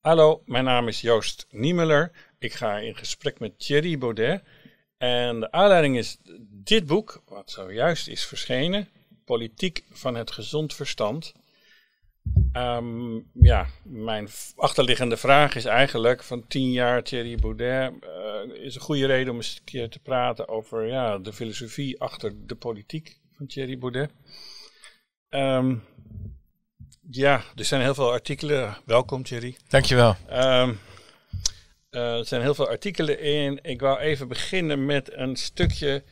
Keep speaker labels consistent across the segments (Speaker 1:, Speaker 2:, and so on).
Speaker 1: Hallo, mijn naam is Joost Niemeller. Ik ga in gesprek met Thierry Baudet. En de aanleiding is dit boek, wat zojuist is verschenen: Politiek van het Gezond Verstand. Ehm, ja, mijn achterliggende vraag is eigenlijk: van tien jaar Thierry Baudet, eh, is een goede reden om eens een keer te praten over ja, de filosofie achter de politiek van Thierry Baudet. Um, ja, er zijn heel veel artikelen. Welkom Jerry. Dankjewel. Um, uh, er zijn heel veel artikelen in. Ik wou even beginnen met een stukje.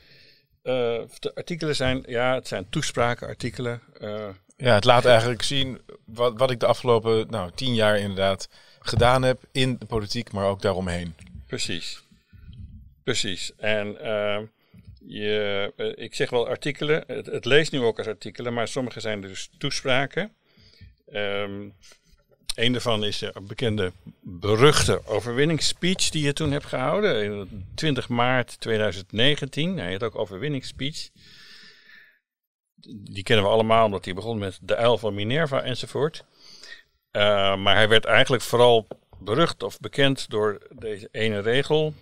Speaker 1: Eh, de artikelen zijn, ja, het zijn toesprakenartikelen. Eh. ja, het laat eigenlijk
Speaker 2: zien wat, wat ik de afgelopen nou, tien jaar inderdaad gedaan heb in de politiek, maar ook daaromheen.
Speaker 1: Precies. Precies. En ehm, je, ik zeg wel artikelen, het, het leest nu ook als artikelen, maar sommige zijn dus toespraken. Ehm, een daarvan is de bekende, beruchte overwinningsspeech die je toen hebt gehouden. 20 eh, maart 2019. Hij had ook overwinningsspeech. Die kennen we allemaal, omdat hij begon met de uil van Minerva enzovoort. Eh, maar hij werd eigenlijk vooral berucht of bekend door deze ene regel.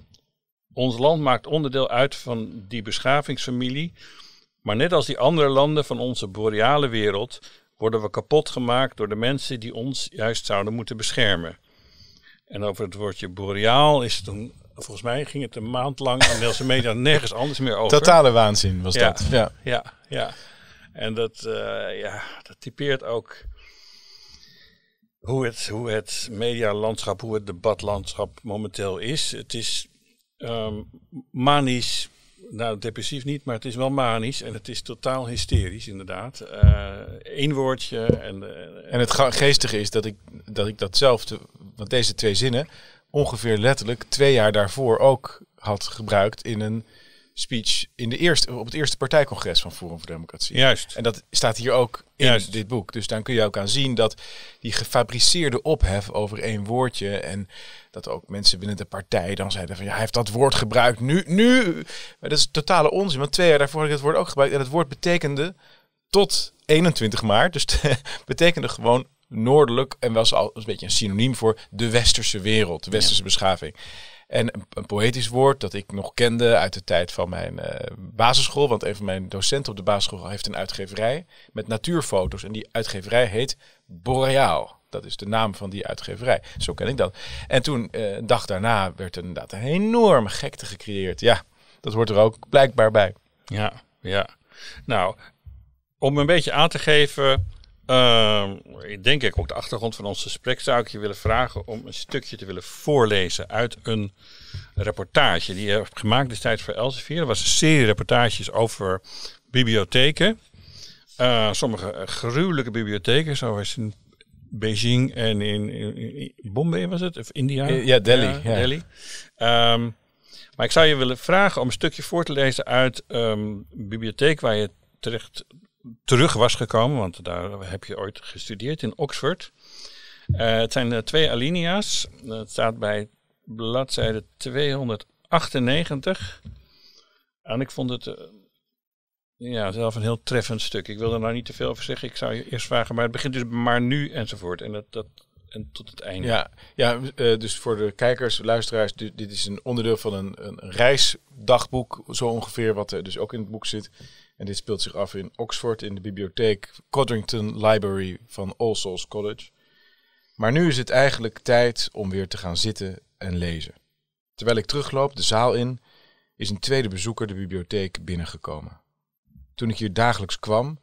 Speaker 1: Ons land maakt onderdeel uit van die beschavingsfamilie. Maar net als die andere landen van onze boreale wereld worden we kapot gemaakt door de mensen die ons juist zouden moeten beschermen. En over het woordje boreaal is toen, volgens mij ging het een maand lang aan de Media nergens anders meer over. Totale waanzin was dat. Ja, ja, ja. En dat, eh, ja, dat typeert ook hoe het, hoe het medialandschap, hoe het debatlandschap momenteel is. Het is ehm, manisch, nou depressief niet, maar het is wel manisch en het is totaal hysterisch inderdaad. Eén eh, woordje. En, eh, en het geestige
Speaker 2: is dat ik dat, ik datzelfde, want deze twee zinnen, ongeveer letterlijk twee jaar daarvoor ook had gebruikt in een speech in de eerste, op het eerste partijcongres van Forum voor Democratie. Juist. En dat staat hier ook in Juist. dit boek. Dus dan kun je ook aan zien dat die gefabriceerde ophef over één woordje en dat ook mensen binnen de partij dan zeiden van ja, hij heeft dat woord gebruikt nu, nu. Maar dat is totale onzin, want twee jaar daarvoor had ik het woord ook gebruikt en het woord betekende tot 21 maart, dus betekende gewoon noordelijk en was al een beetje een synoniem voor de westerse wereld, de westerse beschaving. En een, poëtisch woord dat ik nog kende uit de tijd van mijn eh, basisschool. Want een van mijn docenten op de basisschool heeft een uitgeverij met natuurfoto's. En die uitgeverij heet Boreaal. Dat is de naam van die uitgeverij. Zo ken ik dat. En toen, eh, een dag daarna, werd er inderdaad een
Speaker 1: enorme gekte gecreëerd. Ja, dat hoort er ook blijkbaar bij. Ja, ja. Nou, om een beetje aan te geven Ehm, ik denk ik op de achtergrond van ons gesprek zou ik je willen vragen om een stukje te willen voorlezen uit een reportage die je hebt gemaakt destijds voor Elsevier. Er was een serie reportages over bibliotheken. Eh, sommige gruwelijke bibliotheken, zoals in Beijing en in, Bombay was het, of India? Ja, Delhi. Delhi. Ehm, maar ik zou je willen vragen om een stukje voor te lezen uit ehm, een bibliotheek waar je terecht terug was gekomen, want daar heb je ooit gestudeerd in Oxford. Eh, het zijn eh, twee alinea's. Dat staat bij bladzijde 298. En ik vond het eh, ja, zelf een heel treffend stuk. Ik wil er nou niet te veel over zeggen. Ik zou je eerst vragen, maar het begint dus maar nu enzovoort. En dat, dat, en tot het einde. Ja,
Speaker 2: ja dus voor de kijkers, luisteraars, dit, is een onderdeel van een, een reisdagboek, zo ongeveer, wat er dus ook in het boek zit. En dit speelt zich af in Oxford in de bibliotheek Codrington Library van All Souls College. Maar nu is het eigenlijk tijd om weer te gaan zitten en lezen. Terwijl ik terugloop de zaal in, is een tweede bezoeker de bibliotheek binnengekomen. Toen ik hier dagelijks kwam,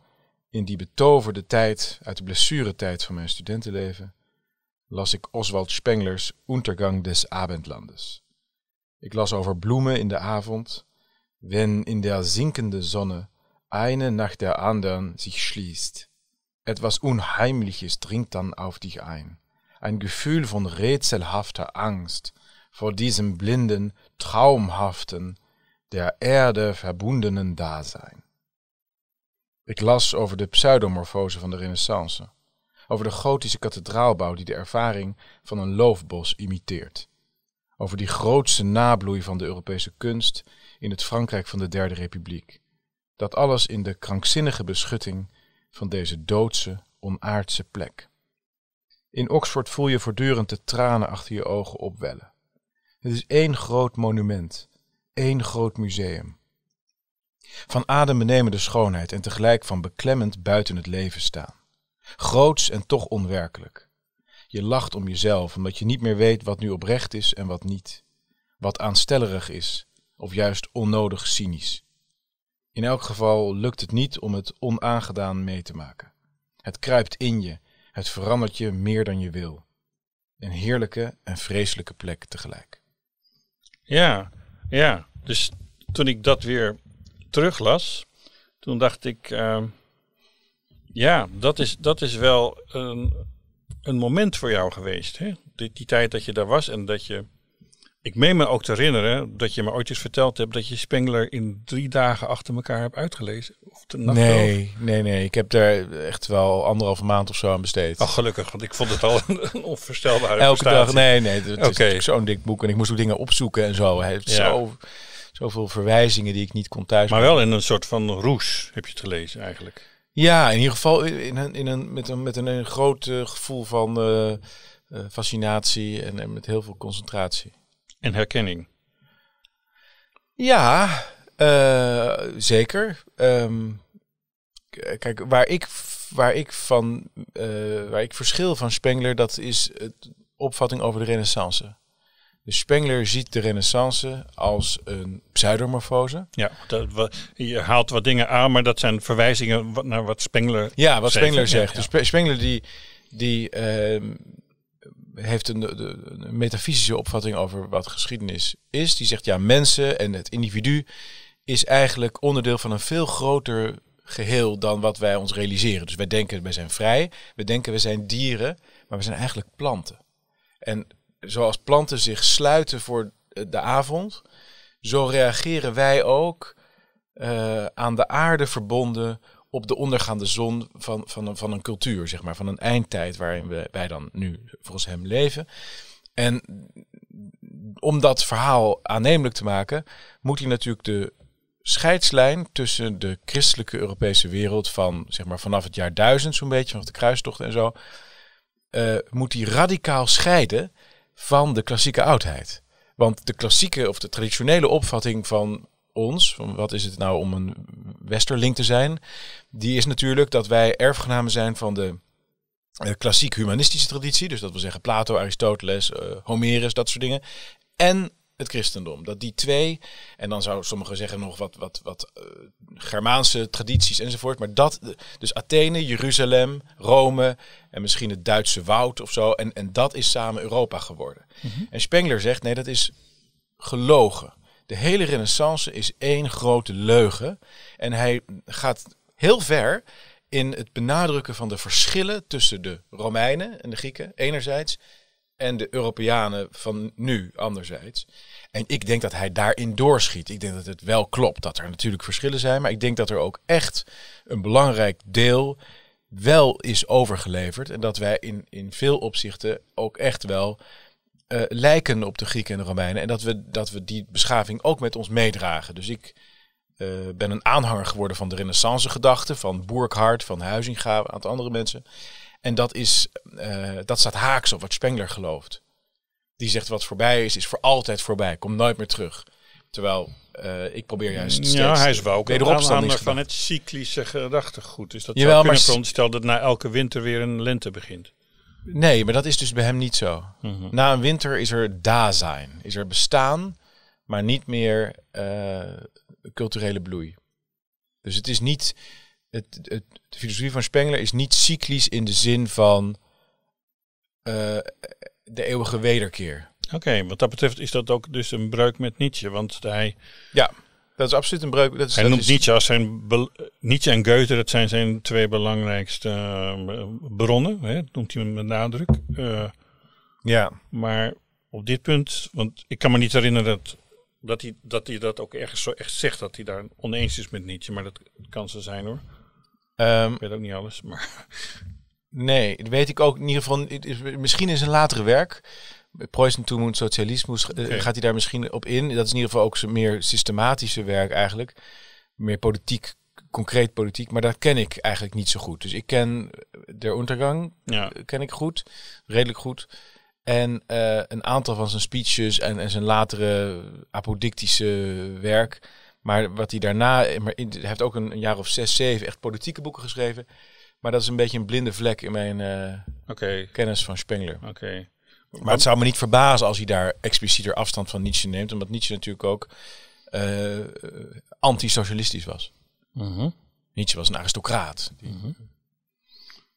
Speaker 2: in die betoverde tijd uit de blessuretijd van mijn studentenleven, las ik Oswald Spengler's Untergang des Abendlandes. Ik las over bloemen in de avond, wen in der zinkende zonne eine nach der anderen sich schließt. Etwas Unheimliches dringt dann auf dich ein, ein Gefühl von rätselhafter Angst vor diesem blinden, traumhaften, der Erde verbundenen Dasein. Ik las over de pseudomorfose van de Renaissance, over de gotische kathedraalbouw die de ervaring van een loofbos imiteert, over die grootste nabloei van de Europese kunst in het Frankrijk van de Derde Republiek, dat alles in de krankzinnige beschutting van deze doodse, onaardse plek. In Oxford voel je voortdurend de tranen achter je ogen opwellen. Het is één groot monument, één groot museum. Van adembenemende schoonheid en tegelijk van beklemmend buiten het leven staan. Groots en toch onwerkelijk. Je lacht om jezelf omdat je niet meer weet wat nu oprecht is en wat niet. Wat aanstellerig is, of juist onnodig cynisch. In elk geval lukt het niet om het onaangedaan mee te maken. Het kruipt in je, het verandert je meer dan je wil. Een heerlijke en vreselijke plek tegelijk.
Speaker 1: Ja, ja. Dus toen ik dat weer teruglas, toen dacht ik, ehm, ja, dat is, dat is wel een, een moment voor jou geweest. Hè? die tijd dat je daar was en dat je ik meen me ook te herinneren dat je me ooit eens verteld hebt dat je Spengler in drie dagen achter elkaar hebt uitgelezen. Of nacht nee,
Speaker 2: nee, nee. Ik heb daar echt wel anderhalve maand of zo aan besteed. Ach, oh,
Speaker 1: gelukkig, want ik vond het al een, onverstelde onvoorstelbare Elke dag, nee, nee. Het is
Speaker 2: zo'n dik boek en ik moest ook dingen opzoeken en zo. Hij heeft zo, zoveel verwijzingen die ik niet kon thuis. Maar wel in een soort van roes heb
Speaker 1: je het gelezen eigenlijk.
Speaker 2: Ja, in ieder geval in een, in een, met, een, met een, groot eh, gevoel van eh, eh, fascinatie en, en met heel veel concentratie en herkenning. Ja, eh, zeker. Ehm, kijk, waar ik, waar, ik van, eh, waar ik verschil van Spengler, dat is het opvatting over de renaissance. Dus Spengler ziet de renaissance
Speaker 1: als een pseudomorfose. Ja, dat, je haalt wat dingen aan, maar dat zijn verwijzingen naar wat Spengler Ja, wat Spengler zegt. Ja, Dus Spengler die, die
Speaker 2: ehm, heeft een, metafysische opvatting over wat geschiedenis is. Die zegt ja, mensen en het individu is eigenlijk onderdeel van een veel groter geheel dan wat wij ons realiseren. Dus wij denken wij zijn vrij, we denken we zijn dieren, maar we zijn eigenlijk planten. En zoals planten zich sluiten voor de avond, zo reageren wij ook eh, aan de aarde verbonden op de ondergaande zon van, van, van een cultuur, zeg maar, van een eindtijd waarin we, wij dan nu volgens hem leven. En om dat verhaal aannemelijk te maken, moet hij natuurlijk de scheidslijn tussen de christelijke Europese wereld van, zeg maar, vanaf het jaar duizend zo'n beetje, vanaf de kruistocht en zo, uh, moet hij radicaal scheiden van de klassieke oudheid. Want de klassieke of de traditionele opvatting van ons, van wat is het nou om een westerling te zijn, die is natuurlijk dat wij erfgenamen zijn van de eh, klassiek humanistische traditie, dus dat wil zeggen Plato, Aristoteles, eh, Homerus, dat soort dingen, en het christendom. Dat die twee, en dan zou sommigen zeggen nog wat, wat, wat uh, Germaanse tradities enzovoort, maar dat, dus Athene, Jeruzalem, Rome en misschien het Duitse woud of zo, en, en dat is samen Europa geworden. Mhm. En Spengler zegt, nee, dat is gelogen. De hele renaissance is één grote leugen. En hij gaat heel ver in het benadrukken van de verschillen tussen de Romeinen en de Grieken enerzijds en de Europeanen van nu anderzijds. En ik denk dat hij daarin doorschiet. Ik denk dat het wel klopt dat er natuurlijk verschillen zijn, maar ik denk dat er ook echt een belangrijk deel wel is overgeleverd en dat wij in, in veel opzichten ook echt wel eh, lijken op de Grieken en de Romeinen. En dat we, dat we die beschaving ook met ons meedragen. Dus ik eh, ben een aanhanger geworden van de Renaissance-gedachte, van Burckhardt, van Huizinga, een aantal andere mensen. En dat, is, eh, dat staat haaks op wat Spengler gelooft. Die zegt wat voorbij is, is voor altijd voorbij, komt nooit meer
Speaker 1: terug. Terwijl ik probeer juist steeds... Ja, hij is wel ook een aanhanger van het cyclische gedachtegoed. Dus dat Jawel, wel, kunnen dat na elke winter weer een lente begint.
Speaker 2: Nee, maar dat is dus bij hem niet zo. Mhm. Na een winter is er zijn, is er bestaan, maar niet meer eh, culturele bloei. Dus het is niet. Het, het, de filosofie van Spengler is niet cyclisch in de zin van
Speaker 1: eh, de eeuwige wederkeer. Oké, wat dat betreft is dat ook dus een breuk met Nietzsche, want hij ja. Dat is absoluut een breuk. Dat is, Hij noemt Nietzsche als zijn... Nietzsche en Goethe, dat zijn zijn twee belangrijkste eh, bronnen. Hè? noemt hij met nadruk. Eh, ja. Maar op dit punt... Want ik kan me niet herinneren dat, dat, hij, dat dat ook ergens zo echt zegt. Dat hij daar oneens is met Nietzsche. Maar dat kan zo zijn hoor. Um, ik weet ook niet alles, maar...
Speaker 2: Nee, dat weet ik ook in ieder geval. Misschien in zijn latere werk. Preußen en Socialismus, eh, okay. gaat hij daar misschien op in. Dat is in ieder geval ook zijn meer systematische werk eigenlijk. Meer politiek, concreet politiek. Maar dat ken ik eigenlijk niet zo goed. Dus ik ken eh, Der Untergang, ja. Eh, ken ik goed, redelijk goed. En een aantal van zijn speeches en, en zijn latere apodictische werk. Maar wat hij daarna, maar hij heeft ook een, jaar of zes, zeven echt politieke boeken geschreven. Maar dat is een beetje een blinde vlek in mijn kennis van Spengler. Oké. Maar het zou me niet verbazen als hij daar explicieter afstand van Nietzsche neemt, omdat Nietzsche natuurlijk ook uh, antisocialistisch was. Mhm. Nietzsche was een aristocraat. Mhm.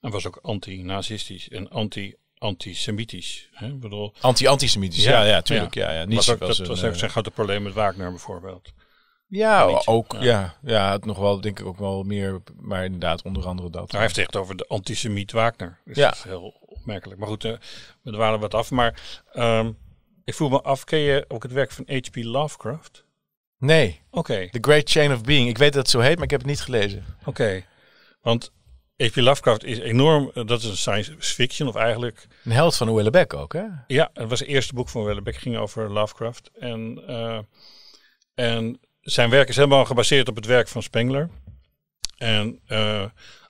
Speaker 1: En was ook anti-nazistisch en anti- antisemitisch. Bedoel... Anti-antisemitisch, ja, ja, tuurlijk. Ja. Ja, Nietzsche was dat was eh, zijn grote probleem met Wagner bijvoorbeeld.
Speaker 2: Ja, ook. Ja.
Speaker 1: Ja, het nog wel, denk ik ook wel meer. Maar inderdaad, onder andere dat. Nou, hij heeft het echt over de antisemiet Wagner. ja. is heel opmerkelijk. Maar goed, uh, we dwalen wat af. Maar ehm, ik voel me af, ken je ook het werk van H.P. Lovecraft? Nee. Oké. The Great Chain of Being. Ik weet dat het zo heet, maar ik heb het niet gelezen. Oké. Okay. Want H.P. Lovecraft is enorm, eh, dat is een science fiction of eigenlijk...
Speaker 2: Een held van Wellebeck ook, hè?
Speaker 1: Ja, het was het eerste boek van Ik ging over Lovecraft. En, eh, en zijn werk is helemaal gebaseerd op het werk van Spengler. En uh,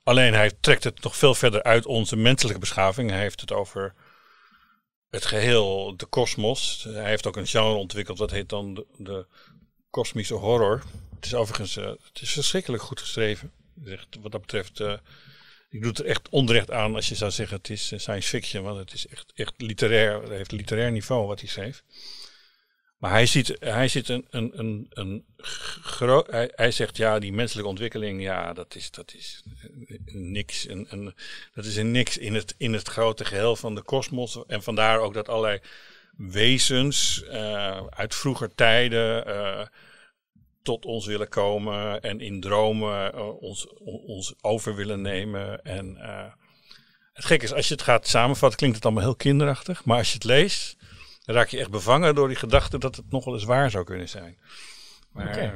Speaker 1: Alleen hij trekt het nog veel verder uit onze menselijke beschaving. Hij heeft het over het geheel, de kosmos. Hij heeft ook een genre ontwikkeld, dat heet dan de, kosmische horror. Het is overigens eh, het is verschrikkelijk goed geschreven. Echt, wat dat betreft, ik eh, doe het er echt onrecht aan als je zou zeggen het is eh, science fiction, want het is echt, echt literair, het heeft literair niveau wat hij schreef. Maar hij ziet, hij ziet een, een, een, een groot. Hij, zegt ja, die menselijke ontwikkeling, ja, dat is, dat is niks. En, dat is een niks in het, in het grote geheel van de kosmos. En vandaar ook dat allerlei wezens eh, uit vroeger tijden eh, tot ons willen komen en in dromen eh, ons, ons over willen nemen. En het gekke is, als je het gaat samenvatten, klinkt het allemaal heel kinderachtig. Maar als je het leest raak je echt bevangen door die gedachte dat het nog wel eens waar zou kunnen zijn. Maar, eh,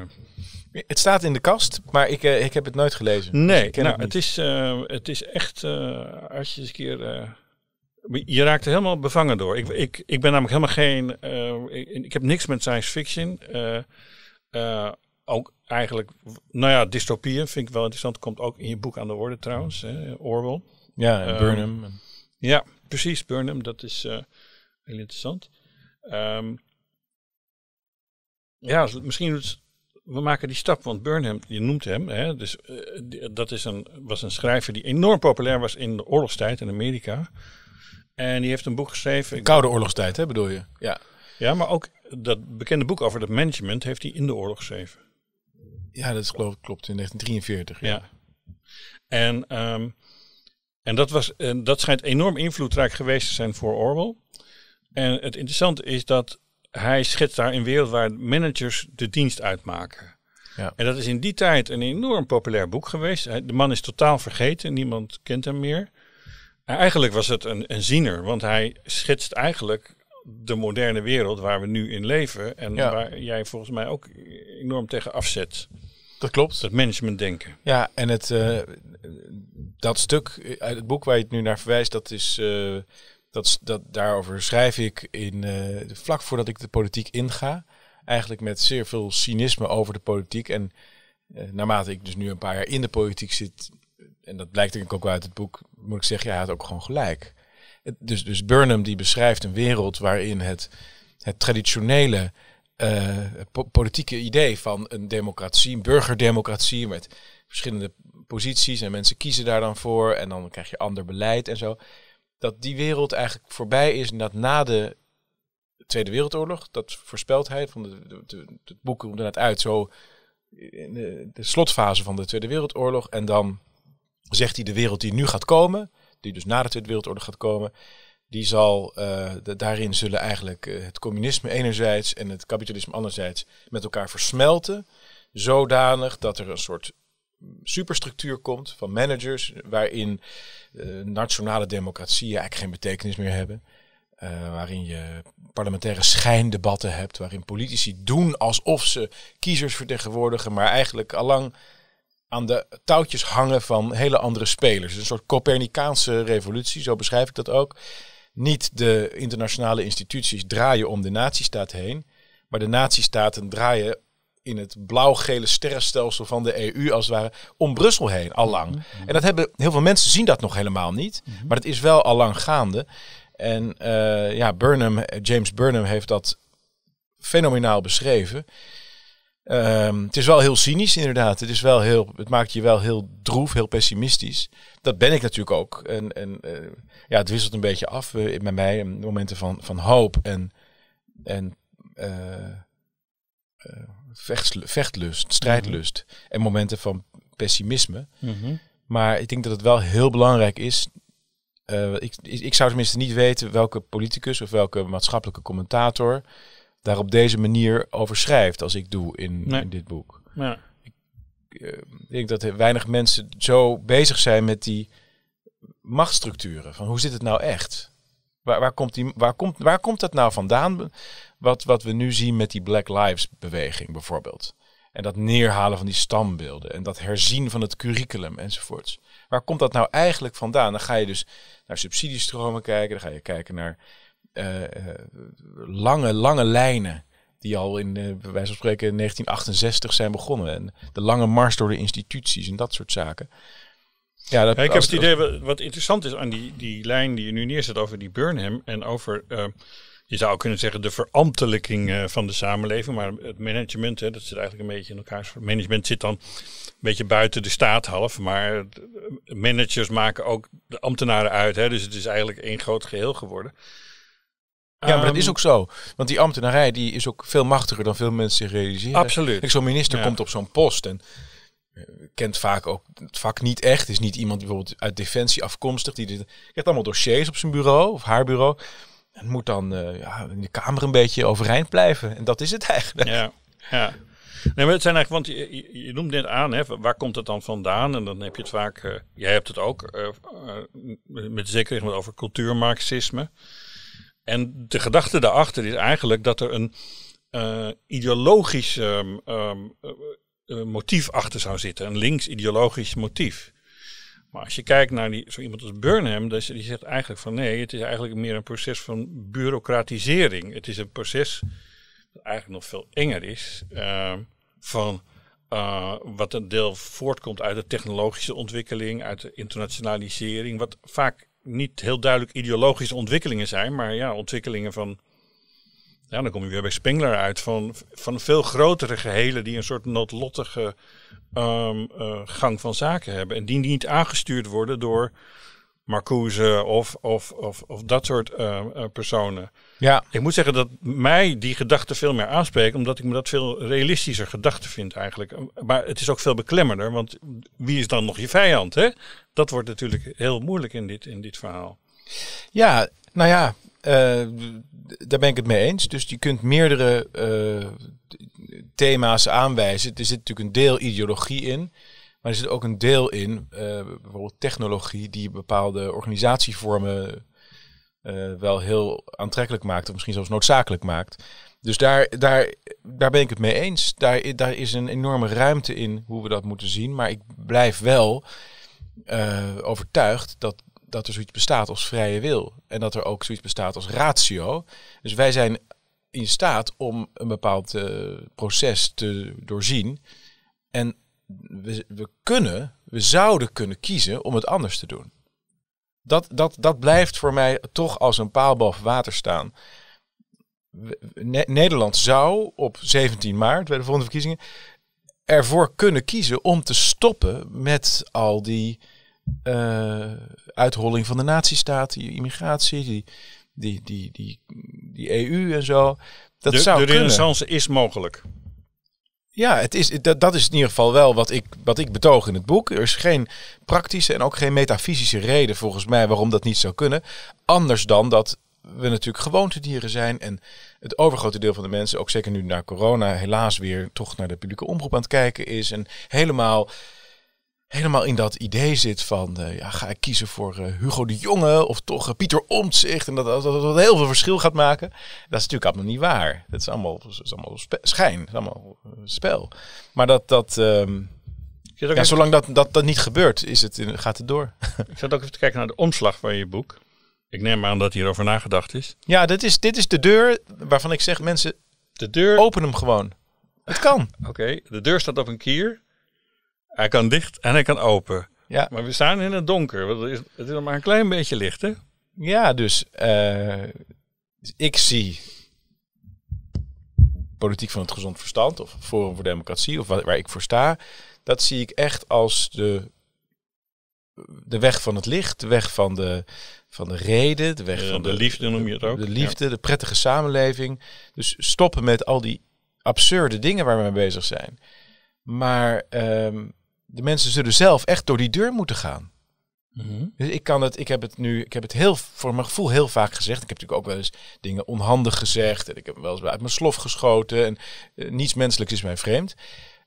Speaker 1: het staat in de kast, maar ik, eh, ik heb het nooit gelezen. Dus nee, nou, het, is, eh, het is echt, als je eens een keer... je raakt er helemaal bevangen door. Ik, ik, ik ben namelijk helemaal geen... Ik, ik, heb niks met science fiction. ook eigenlijk... Nou ja, dystopieën vind ik wel interessant. Komt ook in je boek aan de orde trouwens. Hè, Orwell. Ja, en ehm, Burnham. Ja, precies. Burnham, dat is heel interessant. Ehm, ja, misschien we maken die stap, want Burnham, je noemt hem, hè, dus, eh, dat is een, was een schrijver die enorm populair was in de oorlogstijd in Amerika. En die heeft een boek geschreven. De Koude oorlogstijd, hè, bedoel je? Ja. Ja, maar ook dat bekende boek over dat management heeft hij in de oorlog geschreven.
Speaker 2: Ja, dat is, klopt, in 1943. Ja.
Speaker 1: En, ehm, en, dat was, en dat schijnt enorm invloedrijk geweest te zijn voor Orwell. En het interessante is dat hij schetst daar een wereld waar managers de dienst uitmaken. Ja. En dat is in die tijd een enorm populair boek geweest. De man is totaal vergeten, niemand kent hem meer. Eh, eigenlijk was het een, een ziener, want hij schetst eigenlijk de moderne wereld waar we nu in leven en waar jij volgens mij ook enorm tegen afzet. Dat klopt. Het managementdenken.
Speaker 2: Ja, en het, eh, dat stuk uit het boek waar je het nu naar verwijst, dat is eh, dat, dat, daarover schrijf ik in, eh, vlak voordat ik de politiek inga. Eigenlijk met zeer veel cynisme over de politiek. En eh, naarmate ik dus nu een paar jaar in de politiek zit, en dat blijkt denk ik ook uit het boek, moet ik zeggen, ja, hij had ook gewoon gelijk. dus, dus Burnham die beschrijft een wereld waarin het, het traditionele eh, politieke idee van een democratie, een burgerdemocratie met verschillende posities en mensen kiezen daar dan voor en dan krijg je ander beleid en zo dat die wereld eigenlijk voorbij is en dat na de Tweede Wereldoorlog, dat voorspelt hij, van de, het boek komt inderdaad uit zo in de, de, slotfase van de Tweede Wereldoorlog. En dan zegt hij de wereld die nu gaat komen, die dus na de Tweede Wereldoorlog gaat komen, die zal, eh, daarin zullen eigenlijk eh, het communisme enerzijds en het kapitalisme anderzijds met elkaar versmelten. Zodanig dat er een soort superstructuur komt van managers, waarin eh, nationale democratieën eigenlijk geen betekenis meer hebben. Eh, waarin je parlementaire schijndebatten hebt, waarin politici doen alsof ze kiezers vertegenwoordigen, maar eigenlijk allang aan de touwtjes hangen van hele andere spelers. Een soort Copernicaanse revolutie, zo beschrijf ik dat ook. Niet de internationale instituties draaien om de nazistaat heen, maar de nazistaten draaien in het blauw-gele sterrenstelsel van de EU als het ware om Brussel heen, allang. lang. Mhm. En dat hebben heel veel mensen zien dat nog helemaal niet, mhm. maar het is wel al lang gaande. En eh, ja, Burnham, James Burnham heeft dat fenomenaal beschreven. Ehm, het is wel heel cynisch, inderdaad. Het, is wel heel, het maakt je wel heel droef, heel pessimistisch. Dat ben ik natuurlijk ook. En, en eh, ja, het wisselt een beetje af uh, eh, bij mij. Momenten van, van hoop en, en vechtlust, strijdlust mhm. en momenten van pessimisme. Mhm. Maar ik denk dat het wel heel belangrijk is. Eh, ik, ik zou tenminste niet weten welke politicus of welke maatschappelijke commentator daar op deze manier over schrijft als ik doe in, dit boek. Ja. Eh, ik denk dat weinig mensen zo bezig zijn met die machtsstructuren. Van hoe zit het nou echt? Waar, waar, komt die, waar, komt, waar komt dat nou vandaan? Wat, wat we nu zien met die Black Lives beweging bijvoorbeeld. En dat neerhalen van die stambeelden. En dat herzien van het curriculum enzovoorts. Waar komt dat nou eigenlijk vandaan? Dan ga je dus naar subsidiestromen kijken. Dan ga je kijken naar eh, eh, lange, lange lijnen. Die al in, eh, bij wijze van spreken, 1968 zijn begonnen. En de lange mars door de instituties en dat soort zaken. Ja, ik heb het idee
Speaker 1: wat, interessant is aan die, die lijn die je nu neerzet over die Burnham en over, eh, je zou kunnen zeggen, de verambtelijking eh, van de samenleving. Maar het management, hè, dat zit eigenlijk een beetje in elkaar. Management zit dan een beetje buiten de staat half, maar eh, managers maken ook de ambtenaren uit. Hè, dus het is eigenlijk één groot geheel geworden. Ja, maar dat is ehm, ook
Speaker 2: zo. Want die ambtenarij die is ook veel machtiger dan veel mensen zich realiseren. Absoluut. zo'n minister komt op zo'n post en eh, kent vaak ook het vak niet echt. Is niet iemand bijvoorbeeld uit defensie afkomstig. Die dit, allemaal dossiers op zijn bureau of haar bureau. En moet dan eh, ja, in de kamer een beetje overeind blijven. En dat is het eigenlijk.
Speaker 1: Ja, ja. Nee, maar het zijn eigenlijk, want je, je, noemt net aan, hè, waar komt het dan vandaan? En dan heb je het vaak, eh, jij hebt het ook, met zekerheid over cultuurmarxisme. En de gedachte daarachter is eigenlijk dat er een ideologische ehm, eh, motief achter zou zitten. Een links-ideologisch motief. Maar als je kijkt naar die, zo iemand als Burnham, die zegt eigenlijk van nee, het is eigenlijk meer een proces van bureaucratisering. Het is een proces dat eigenlijk nog veel enger is eh, van eh, wat een deel voortkomt uit de technologische ontwikkeling, uit de internationalisering, wat vaak niet heel duidelijk ideologische ontwikkelingen zijn, maar ja, ontwikkelingen van ja, dan kom je weer bij Spengler uit van, van veel grotere gehelen die een soort noodlottige ehm, eh, gang van zaken hebben. En die niet aangestuurd worden door Marcuse of, of, of, of dat soort ehm, eh, personen. Ja. Ik moet zeggen dat mij die gedachten veel meer aanspreekt omdat ik me dat veel realistischer gedachte vind eigenlijk. Maar het is ook veel beklemmerder want wie is dan nog je vijand? Hè? Dat wordt natuurlijk heel moeilijk in dit, in dit verhaal. Ja,
Speaker 2: nou ja, eh, daar ben ik het mee eens. Dus je kunt meerdere eh, thema's aanwijzen. Er zit natuurlijk een deel ideologie in. Maar er zit ook een deel in, eh, bijvoorbeeld technologie, die bepaalde organisatievormen wel heel aantrekkelijk maakt. Of misschien zelfs noodzakelijk maakt. Dus daar, daar, daar ben ik het mee eens. Daar, daar is een enorme ruimte in hoe we dat moeten zien. Maar ik blijf wel overtuigd dat dat er zoiets bestaat als vrije wil. En dat er ook zoiets bestaat als ratio. Dus wij zijn in staat om een bepaald eh, proces te doorzien. En we, we, kunnen, we zouden kunnen kiezen om het anders te doen. Dat, dat, dat blijft voor mij toch als een paal boven water staan. Nederland zou op 17 maart, bij de volgende verkiezingen, ervoor kunnen kiezen om te stoppen met al die uh, uitholling van de nazistaat, die immigratie, die, die, die, die, EU e en zo. Dat de, zou de renaissance
Speaker 1: kunnen. is mogelijk.
Speaker 2: Ja, het is, dat, dat is in ieder geval wel wat ik, wat ik betoog in het boek. Er is geen praktische en ook geen metafysische reden volgens mij waarom dat niet zou kunnen. Anders dan dat we natuurlijk gewoontedieren zijn en het overgrote deel van de mensen, ook zeker nu na corona, helaas weer toch naar de publieke omroep aan het kijken is en helemaal helemaal in dat idee zit van eh, ja, ga ik kiezen voor eh, Hugo de Jonge of toch eh, Pieter Omtzigt en dat dat, dat heel veel verschil gaat maken. Dat is natuurlijk allemaal niet waar. Dat is allemaal, dat is allemaal schijn, dat is allemaal spel. Maar dat dat ehm, ja, zolang dat, dat dat niet gebeurt,
Speaker 1: is het, gaat het door. Ik zat ook even te kijken naar de omslag van je boek. Ik neem aan dat hierover nagedacht is.
Speaker 2: Ja, dit is, dit is de deur waarvan ik zeg mensen, de deur... open hem gewoon.
Speaker 1: Het kan. Oké, de deur staat op een kier. Hij kan dicht en hij kan open. Ja. Maar we staan in het donker. het, is, het is nog maar een klein beetje licht, hè? Ja, dus, eh, dus ik zie politiek van het gezond
Speaker 2: verstand of Forum voor Democratie of waar, ik voor sta, dat zie ik echt als de, de weg van het licht, de weg van de, van de reden, de weg van de, liefde noem je het ook. De liefde, de prettige samenleving. Dus stoppen met al die absurde dingen waar we mee bezig zijn. Maar ehm, de mensen zullen zelf echt door die deur moeten gaan. Mhm. Dus ik kan het, ik heb het nu, ik heb het heel voor mijn gevoel heel vaak gezegd. Ik heb natuurlijk ook wel eens dingen onhandig gezegd. En ik heb wel eens uit mijn slof geschoten. En eh, niets menselijks is mij vreemd.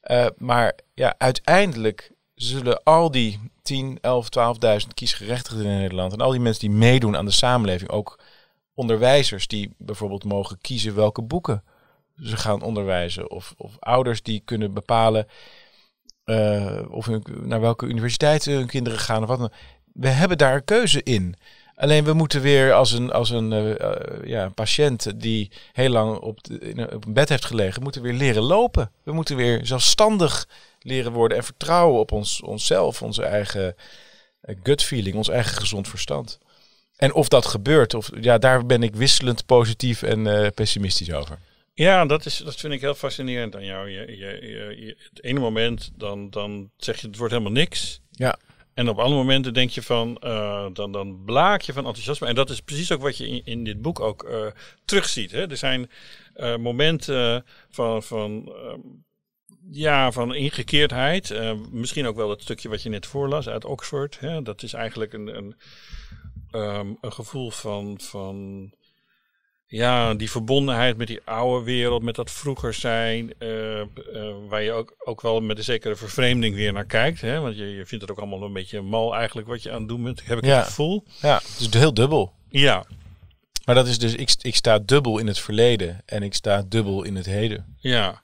Speaker 2: Eh, maar ja, uiteindelijk zullen al die 10, 11, 12.000 kiesgerechtigden in Nederland en al die mensen die meedoen aan de samenleving, ook onderwijzers die bijvoorbeeld mogen kiezen welke boeken ze gaan onderwijzen, of, of ouders die kunnen bepalen eh, of hun, naar welke universiteit hun kinderen gaan of wat dan. We hebben daar een keuze in. Alleen we moeten weer als een, als een, eh, eh, ja, patiënt die heel lang op, op een bed heeft gelegen, moeten weer leren lopen. We moeten weer zelfstandig leren worden en vertrouwen op ons, onszelf, onze eigen gut feeling, ons eigen gezond verstand. En of dat gebeurt, of, ja, daar ben ik wisselend positief en pessimistisch over.
Speaker 1: Ja, dat, is, dat vind ik heel fascinerend aan jou. Je, je, het ene moment dan, dan zeg je het wordt helemaal niks. Ja. En op andere momenten denk je van, eh, dan, dan blaak je van enthousiasme. En dat is precies ook wat je in, in dit boek ook eh, terugziet. Hè? Er zijn eh, momenten van, van, ehm, ja, van ingekeerdheid. misschien ook wel het stukje wat je net voorlas uit Oxford. Hè? Dat is eigenlijk een, een, ehm, een gevoel van, van ja, die verbondenheid met die oude wereld, met dat vroeger zijn, eh, eh, waar je ook, ook wel met een zekere vervreemding weer naar kijkt. Hè? Want je, je vindt het ook allemaal een beetje mal eigenlijk wat je aan het doen bent, heb ik ja. het
Speaker 2: gevoel. Ja, het is heel dubbel. Ja. Maar dat is dus, ik, ik sta dubbel in het verleden en ik sta dubbel in het heden.
Speaker 1: Ja,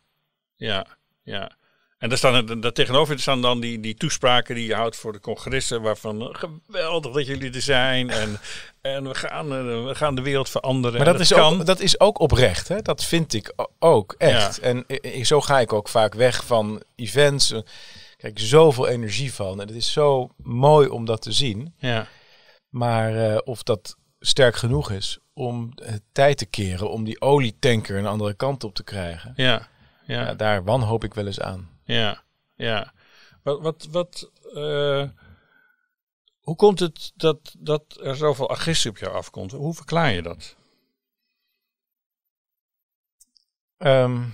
Speaker 1: ja, ja. En daar, staan, daar tegenover staan dan die, die toespraken die je houdt voor de congressen. Waarvan eh, geweldig dat jullie er zijn. En, en we, gaan, eh, we gaan de wereld veranderen. Maar dat, dat is, Ook,
Speaker 2: dat is ook oprecht. Hè? Dat vind ik ook echt. En zo ga ik ook vaak weg van events. Kijk, zoveel energie van. En het is zo mooi om dat te zien. Ja. Maar eh, of dat sterk genoeg is om tijd te keren. Om die olietanker een andere kant op te krijgen. Ja. Ja. daar wanhoop ik wel eens aan.
Speaker 1: Ja, ja. Wat, wat, wat eh, hoe komt het dat, dat er zoveel agressie op jou afkomt? Hoe verklaar je dat? Ehm.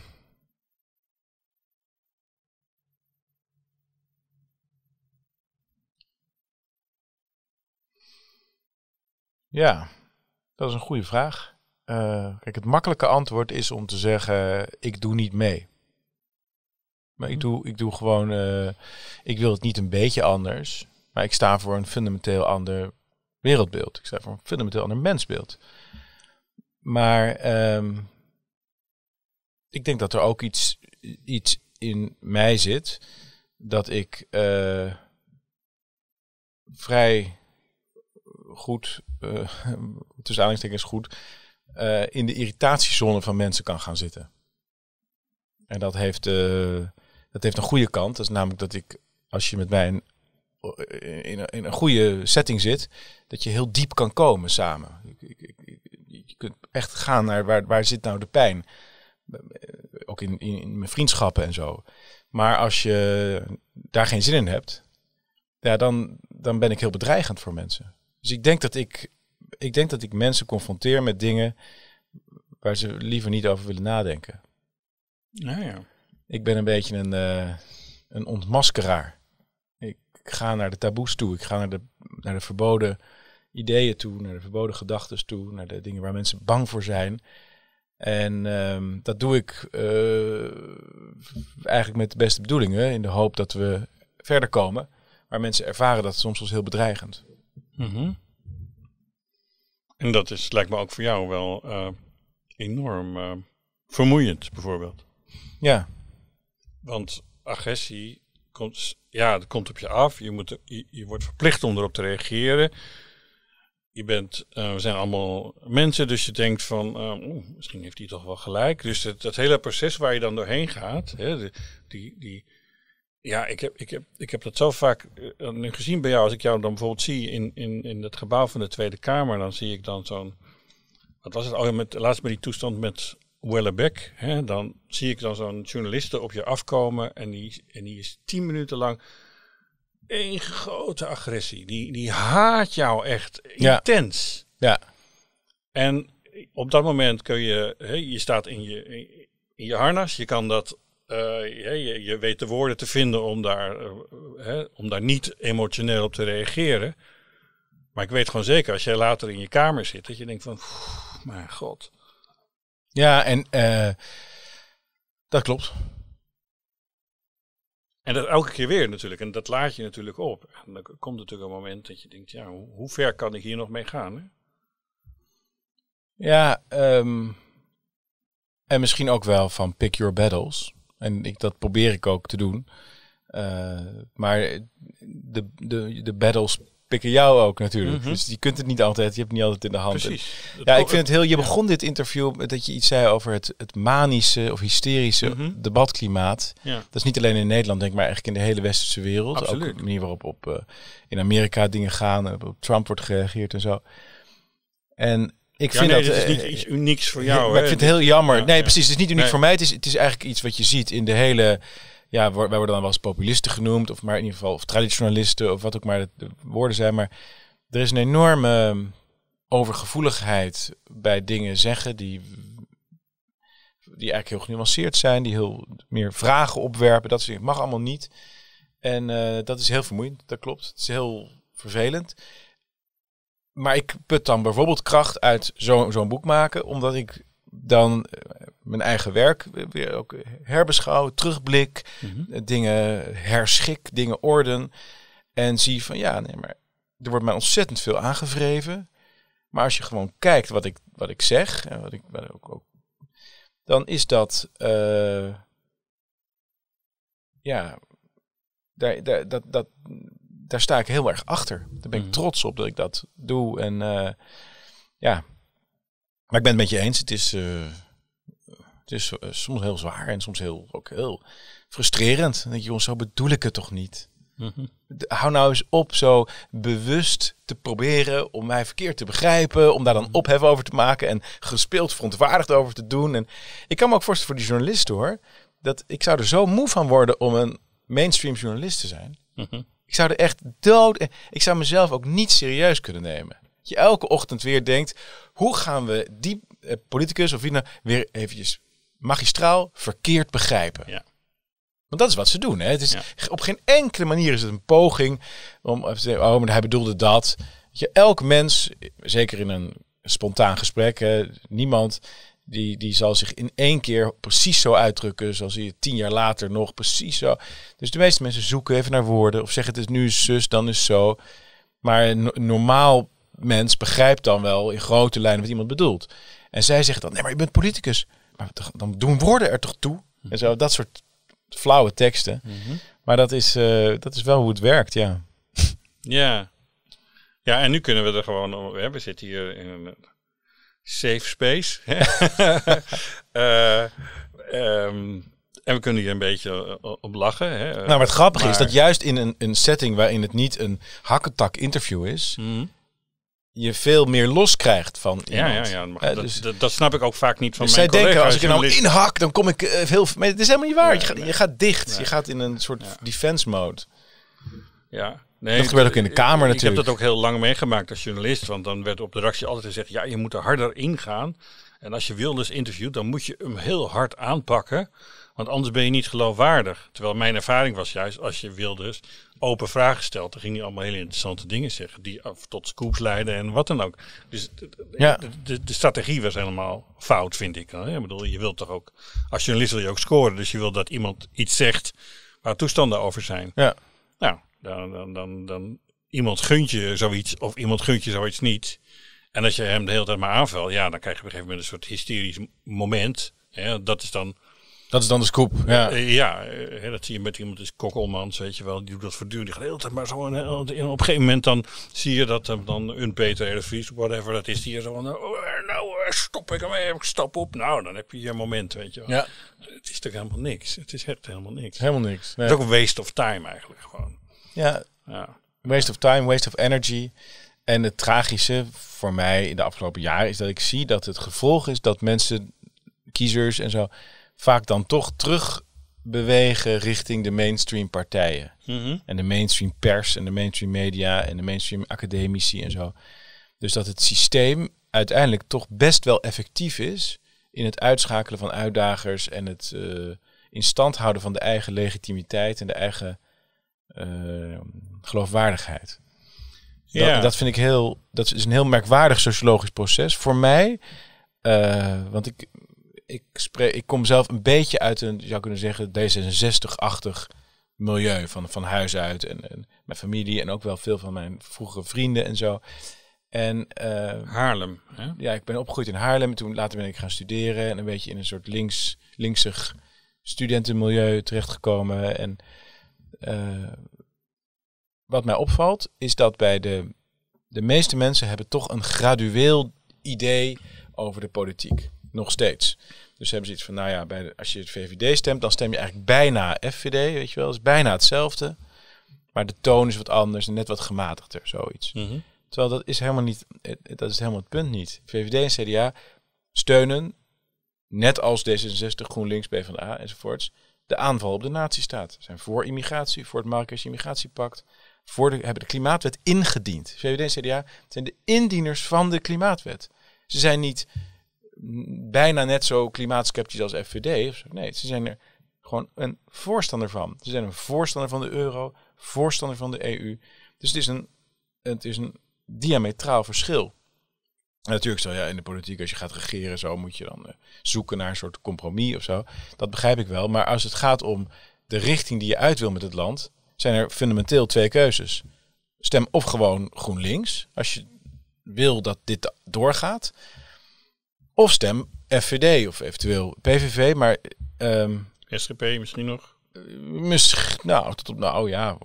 Speaker 2: ja, dat is een goede vraag. Eh, kijk, het makkelijke antwoord is om te zeggen: ik doe niet mee. Maar ik mhm. doe, ik doe gewoon, eh, ik wil het niet een beetje anders, maar ik sta voor een fundamenteel ander wereldbeeld. Ik sta voor een fundamenteel ander mensbeeld. Maar ehm, ik denk dat er ook iets, iets in mij zit dat ik eh, vrij goed, uh, tussen aanhalingstekens goed, in de irritatiezone van mensen kan gaan zitten. En dat heeft dat heeft een goede kant. Dat is namelijk dat ik, als je met mij in, een, in, een goede setting zit, dat je heel diep kan komen samen. je kunt echt gaan naar waar, waar zit nou de pijn. Ook in, in, mijn vriendschappen en zo. Maar als je daar geen zin in hebt, ja, dan, dan ben ik heel bedreigend voor mensen. Dus ik denk dat ik, ik denk dat ik mensen confronteer met dingen waar ze liever niet over willen nadenken. Nou ja. Ik ben een beetje een, eh, een ontmaskeraar. Ik ga naar de taboes toe. Ik ga naar de, naar de verboden ideeën toe, naar de verboden gedachten toe, naar de dingen waar mensen bang voor zijn. En ehm, dat doe ik eh, eigenlijk met de beste bedoelingen, in de hoop dat we verder komen. Maar mensen ervaren dat soms als heel bedreigend. Mhm.
Speaker 1: En dat is, lijkt me ook voor jou wel eh, enorm vermoeiend, bijvoorbeeld. Ja, want agressie komt, ja, dat komt op je af. Je, moet, je, je wordt verplicht om erop te reageren. Je bent, eh, we zijn allemaal mensen, dus je denkt van, eh, misschien heeft hij toch wel gelijk. Dus dat, hele proces waar je dan doorheen gaat, hè, die, die, ja, ik heb, ik, heb, ik heb dat zo vaak uh, gezien bij jou. Als ik jou dan bijvoorbeeld zie in, in, in het gebouw van de Tweede Kamer, dan zie ik dan zo'n, wat was het, oh, met, laatst met die toestand met Wellebek. dan zie ik dan zo'n journaliste op je afkomen en die, en die is tien minuten lang één grote agressie. Die, die haat jou echt intens. Ja. En op dat moment kun je, hè, je staat in je, in je harnas, je kan dat, eh, je, je, weet de woorden te vinden om daar, eh, hè, om daar niet emotioneel op te reageren. Maar ik weet gewoon zeker, als jij later in je kamer zit, dat je denkt van, mijn god.
Speaker 2: Ja, en uh, dat klopt.
Speaker 1: En dat elke keer weer natuurlijk. En dat laat je natuurlijk op. En dan komt natuurlijk een moment dat je denkt, ja, hoe, ver kan ik hier nog mee gaan? Hè?
Speaker 2: Ja, ehm, en misschien ook wel van pick your battles. En ik, dat probeer ik ook te doen. Eh, maar de, de, de battles pikken jou ook natuurlijk. Mhm. Dus je kunt het niet altijd, je hebt het niet altijd in de hand. Precies. ja, ik vind het heel, je begon dit interview met dat je iets zei over het, het manische of hysterische mhm. debatklimaat. Dat is niet alleen in Nederland, denk ik, maar eigenlijk in de hele westerse wereld. Absoluut. Ook de manier waarop op, eh, in Amerika dingen gaan, eh, op, Trump wordt gereageerd en zo. En ik vind dat... Het is eh, niet iets unieks voor jou. ik vind het heel jammer. nee, precies. Het is niet uniek voor mij. Het is, het is eigenlijk iets wat je ziet in de hele ja, wij worden dan wel eens populisten genoemd, of maar in ieder geval of traditionalisten of wat ook maar de woorden zijn. Maar er is een enorme ehm, overgevoeligheid bij dingen zeggen die, die eigenlijk heel genuanceerd zijn, die heel meer vragen opwerpen. Dat soort mag allemaal niet. En eh, dat is heel vermoeiend, dat klopt. Het is heel vervelend. Maar ik put dan bijvoorbeeld kracht uit zo'n boek maken, omdat ik dan eh, mijn eigen werk weer ook herbeschouw, terugblik, mhm. eh, dingen herschik, dingen orden. En zie van ja, nee, maar er wordt mij ontzettend veel aangevreven. Maar als je gewoon kijkt wat ik, wat ik zeg, en wat ik, ook, ook, dan is dat. Eh, ja, daar, daar, dat, dat, daar sta ik heel erg achter. Daar ben ik mhm. trots op dat ik dat doe. En eh, ja, maar ik ben het met je eens. Het is dus soms heel zwaar en soms heel, ook heel frustrerend. Dan denk je, zo bedoel ik het toch niet? Mhm. hou nou eens op zo bewust te proberen om mij verkeerd te begrijpen, om daar dan mhm. ophef over te maken en gespeeld verontwaardigd over te doen. En ik kan me ook voorstellen voor die journalisten hoor, dat ik zou er zo moe van worden om een mainstream journalist te zijn. Mhm. Ik zou er echt dood. Ik zou mezelf ook niet serieus kunnen nemen. Dat je elke ochtend weer denkt: hoe gaan we die eh, politicus of wie nou weer eventjes magistraal verkeerd begrijpen. Ja. Want dat is wat ze doen. Hè? Het is, Op geen enkele manier is het een poging om te eh, zeggen, oh, maar hij bedoelde dat. Je, elk mens, zeker in een spontaan gesprek, niemand die, die zal zich in één keer precies zo uitdrukken zoals hij tien jaar later nog precies zo. Dus de meeste mensen zoeken even naar woorden of zeggen het is nu zus, dan is zo. Maar een normaal mens begrijpt dan wel in grote lijnen wat iemand bedoelt. En zij zegt dan, nee maar je bent politicus dan doen woorden er toch toe? En zo, dat soort flauwe teksten. Mhm. Maar dat is, eh, dat is wel hoe het werkt, ja.
Speaker 1: Ja. Ja, en nu kunnen we er gewoon... Hè, we zitten hier in een safe space. Eh, ehm, en we kunnen hier een beetje eh, op lachen. Hè? Nou, wat grappig maar... is dat juist
Speaker 2: in een, een setting waarin het niet een hakketak interview is, mhm je veel meer los krijgt van Ja, ja,
Speaker 1: ja. Dus- dat, snap ik ook vaak niet van dus mijn zij denken, als ik er nou inhak,
Speaker 2: dan kom ik uh, heel... Maar het is helemaal niet waar. je, gaat, dicht. Je gaat in een soort defense mode. Ja. Nee, dat gebeurt ook in de Kamer natuurlijk. Ik heb dat ook
Speaker 1: heel lang meegemaakt als journalist. Want dan werd op de redactie altijd gezegd... ja, je moet er harder ingaan. En als je Wilders interviewt, dan moet je hem heel hard aanpakken... Want anders ben je niet geloofwaardig. Terwijl mijn ervaring was juist, als je Wilders open vragen stelt, dan ging hij allemaal hele interessante dingen zeggen. Die eh, tot scoops leiden en wat dan ook. Dus ja. de, de, de, strategie was helemaal fout, vind ik. Ik bedoel, je wilt toch ook, als journalist wil je ook scoren. Dus je wilt dat iemand iets zegt waar toestanden over zijn. Ja. Nou, dan, dan, dan, dan iemand gunt je zoiets of iemand gunt je zoiets niet. En als je hem de hele tijd maar aanvalt, ja, dan krijg je op een gegeven moment een soort hysterisch moment. Hè? Dat is dan dat is dan de
Speaker 2: scoop. Ja, eh,
Speaker 1: eh, ja eh, dat zie je met iemand als Kokkelmans, weet je wel. Die doet dat voortdurend. Die tijd maar zo. op een gegeven moment dan zie je dat dan een Peter vies, whatever, dat is hier zo oh, nou, stop ik hem stap op. Nou, dan heb je je moment, weet je wel. Ja. Het is toch helemaal niks. Het is echt helemaal niks. Helemaal niks. Het is ook een waste of time eigenlijk gewoon. Ja. ja.
Speaker 2: Waste of time, waste of energy. En het tragische voor mij in de afgelopen jaren is dat ik zie dat het gevolg is dat mensen, kiezers en zo vaak dan toch terug bewegen richting de mainstream partijen. Mhm. En de mainstream pers en de mainstream media en de mainstream academici en zo. Dus dat het systeem uiteindelijk toch best wel effectief is in het uitschakelen van uitdagers en het uh, in stand houden van de eigen legitimiteit en de eigen eh, geloofwaardigheid. Ja. Dat, vind ik heel, dat is een heel merkwaardig sociologisch proces voor mij. Eh, want ik, ik, ik kom zelf een beetje uit een, zou kunnen zeggen, D66-achtig milieu. Van, van huis uit en, en, mijn familie en ook wel veel van mijn vroegere vrienden en zo. En, eh, Haarlem. Hè? Ja, ik ben opgegroeid in Haarlem. Toen later ben ik gaan studeren en een beetje in een soort links, linksig studentenmilieu terechtgekomen. En eh, wat mij opvalt is dat bij de, de meeste mensen hebben toch een gradueel idee over de politiek nog steeds. Dus hebben ze iets van, nou ja, bij de, als je het VVD stemt, dan stem je eigenlijk bijna FVD, weet je wel. is bijna hetzelfde, maar de toon is wat anders en net wat gematigder, zoiets. Mm Terwijl dat is helemaal niet, eh, dat is helemaal het punt niet. VVD en CDA steunen, net als D66, GroenLinks, PvdA enzovoorts, de aanval op de natiestaat. zijn voor immigratie, voor het Marrakesh Immigratiepact, voor de, hebben de klimaatwet ingediend. VVD en CDA zijn de indieners van de klimaatwet. Ze zijn niet bijna net zo klimaatskeptisch als FVD. Nee, ze zijn er gewoon een voorstander van. Ze zijn een voorstander van de euro, voorstander van de EU. Dus het is een, het is een diametraal verschil. En natuurlijk zo, ja, in de politiek, als je gaat regeren, zo moet je dan eh, zoeken naar een soort compromis of zo. Dat begrijp ik wel. Maar als het gaat om de richting die je uit wil met het land, zijn er fundamenteel twee keuzes. Stem of gewoon GroenLinks, als je wil dat dit doorgaat. Of stem FVD of eventueel PVV, maar... Ehm, SGP misschien nog? Eh, misschien, nou, tot op, nou oh ja,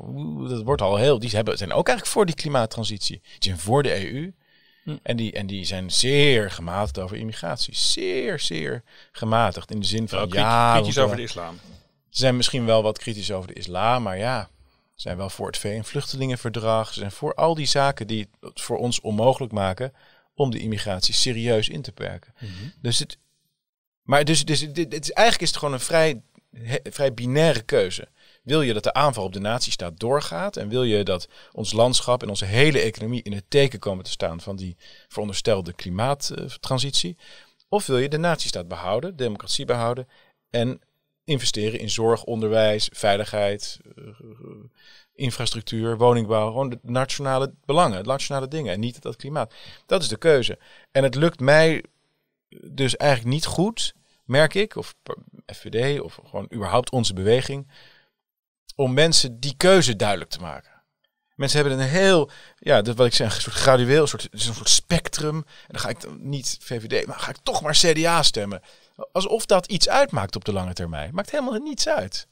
Speaker 2: dat wordt al heel... Die hebben, zijn ook eigenlijk voor die klimaattransitie. Die zijn voor de EU. Hm. En, die, en die zijn zeer gematigd over immigratie. Zeer, zeer gematigd. In de zin van, nou, ja... Kritisch over de islam. Ze zijn misschien wel wat kritisch over de islam, maar ja... Ze zijn wel voor het VN-vluchtelingenverdrag. Ze zijn voor al die zaken die het voor ons onmogelijk maken om de immigratie serieus in te perken. Mhm. Dus het. Maar dus, dus dit, dit is, eigenlijk is het gewoon een vrij, vrij binaire keuze. Wil je dat de aanval op de natiestaat doorgaat? En wil je dat ons landschap en onze hele economie in het teken komen te staan van die veronderstelde klimaattransitie? Of wil je de natiestaat behouden, democratie behouden en investeren in zorg, onderwijs, veiligheid, eh, infrastructuur, woningbouw, gewoon de nationale belangen, het nationale dingen en niet dat klimaat. Dat is de keuze. En het lukt mij dus eigenlijk niet goed, merk ik, of FVD, of gewoon überhaupt onze beweging, om mensen die keuze duidelijk te maken. Mensen hebben een heel, ja, dat wat ik zeg, een soort gradueel, een soort, een soort spectrum. En dan ga ik dan niet VVD, maar ga ik toch maar CDA stemmen. Alsof dat iets uitmaakt op de lange termijn. Maakt helemaal niets uit.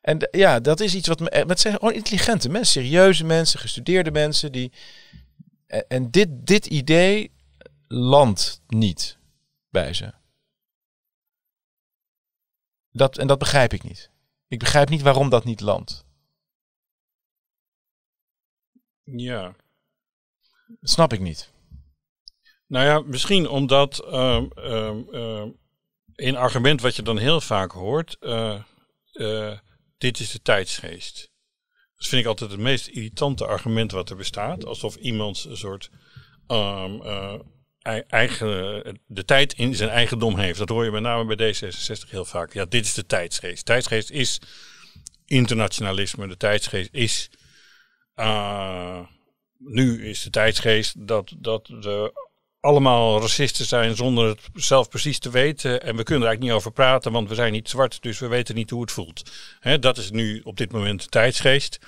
Speaker 2: En ja, dat is iets wat me. Het zijn gewoon intelligente mensen, serieuze mensen, gestudeerde mensen. Die, eh, en dit, dit idee landt niet bij ze. Dat, en dat begrijp ik niet. Ik begrijp niet waarom dat niet landt. Ja. snap ik niet.
Speaker 1: Nou ja, misschien omdat uh, ehm, een ehm, ehm, argument wat je dan heel vaak hoort. Eh, eh, dit is de tijdsgeest. Dat vind ik altijd het meest irritante argument wat er bestaat. Alsof iemand een soort ehm, eh, eigen, de tijd in zijn eigendom heeft. Dat hoor je met name bij D66 heel vaak. Ja, dit is de tijdsgeest. Tijdsgeest is internationalisme. De tijdsgeest is. Eh, nu is de tijdsgeest dat, dat de allemaal racisten zijn zonder het zelf precies te weten. En we kunnen er eigenlijk niet over praten, want we zijn niet zwart, dus we weten niet hoe het voelt. Hè, dat is nu op dit moment de tijdsgeest.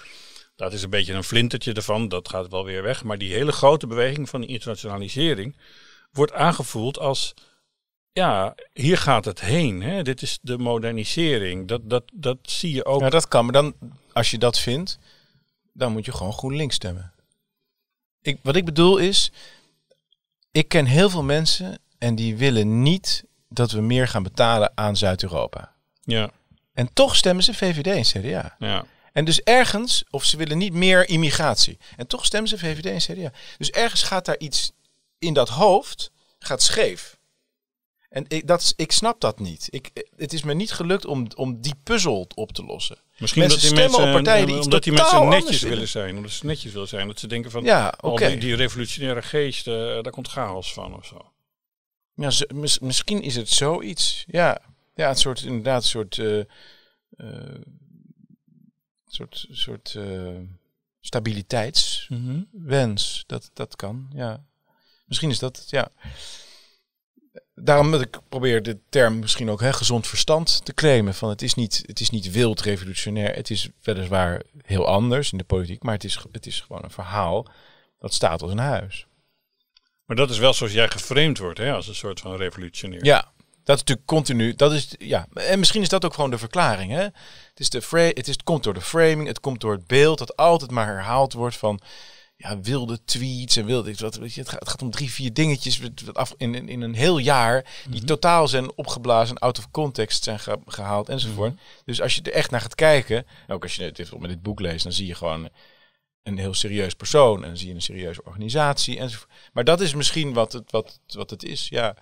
Speaker 1: Dat is een beetje een flintertje ervan, dat gaat wel weer weg. Maar die hele grote beweging van de internationalisering wordt aangevoeld als ja, hier gaat het heen. Hè? Dit is de modernisering. Dat, dat, dat zie je ook. Ja, dat kan. Maar dan, als je dat vindt, dan moet je gewoon GroenLinks
Speaker 2: stemmen. Ik, wat ik bedoel is, ik ken heel veel mensen en die willen niet dat we meer gaan betalen aan Zuid-Europa. Ja. En toch stemmen ze VVD en CDA. Ja. En dus ergens, of ze willen niet meer immigratie. En toch stemmen ze VVD en CDA. Dus ergens gaat daar iets in dat hoofd, gaat scheef. En ik, ik snap dat niet. Ik, het is me niet gelukt om, om die
Speaker 1: puzzel op te lossen. Misschien mensen dat die mensen, partijen die eh, omdat die mensen netjes willen zijn. Omdat ze netjes willen zijn. Dat ze denken van ja, al oh, die, die, revolutionaire geest, eh, daar komt chaos van of zo.
Speaker 2: Ja, misschien is het zoiets. Ja, ja het soort, inderdaad, een soort, eh, soort, stabiliteitswens. Mhm. Dat, dat kan, ja. Misschien is dat ja daarom dat ik probeer de term misschien ook hè, gezond verstand te claimen. Van het, is niet, het is niet wild revolutionair. Het is weliswaar heel anders in de politiek. Maar het is, het is gewoon een verhaal dat staat als een huis.
Speaker 1: Maar dat is wel zoals jij geframed wordt, hè, als een soort van revolutionair. Ja,
Speaker 2: dat is natuurlijk continu. Dat is, ja. En misschien is dat ook gewoon de verklaring. Hè? Het, is de het, is, het komt door de framing, het komt door het beeld dat altijd maar herhaald wordt van ja, wilde tweets en wilde wat. Weet je, het, gaat, het gaat om drie, vier dingetjes af, in, in, in, een heel jaar die mhm. totaal zijn opgeblazen out of context zijn gehaald enzovoort. Mhm. Dus als je er echt naar gaat kijken, nou, ook als je dit, met dit boek leest, dan zie je gewoon een heel serieus persoon en zie je een serieuze organisatie enzovoort. Maar dat is misschien wat het, wat, wat het is, ja.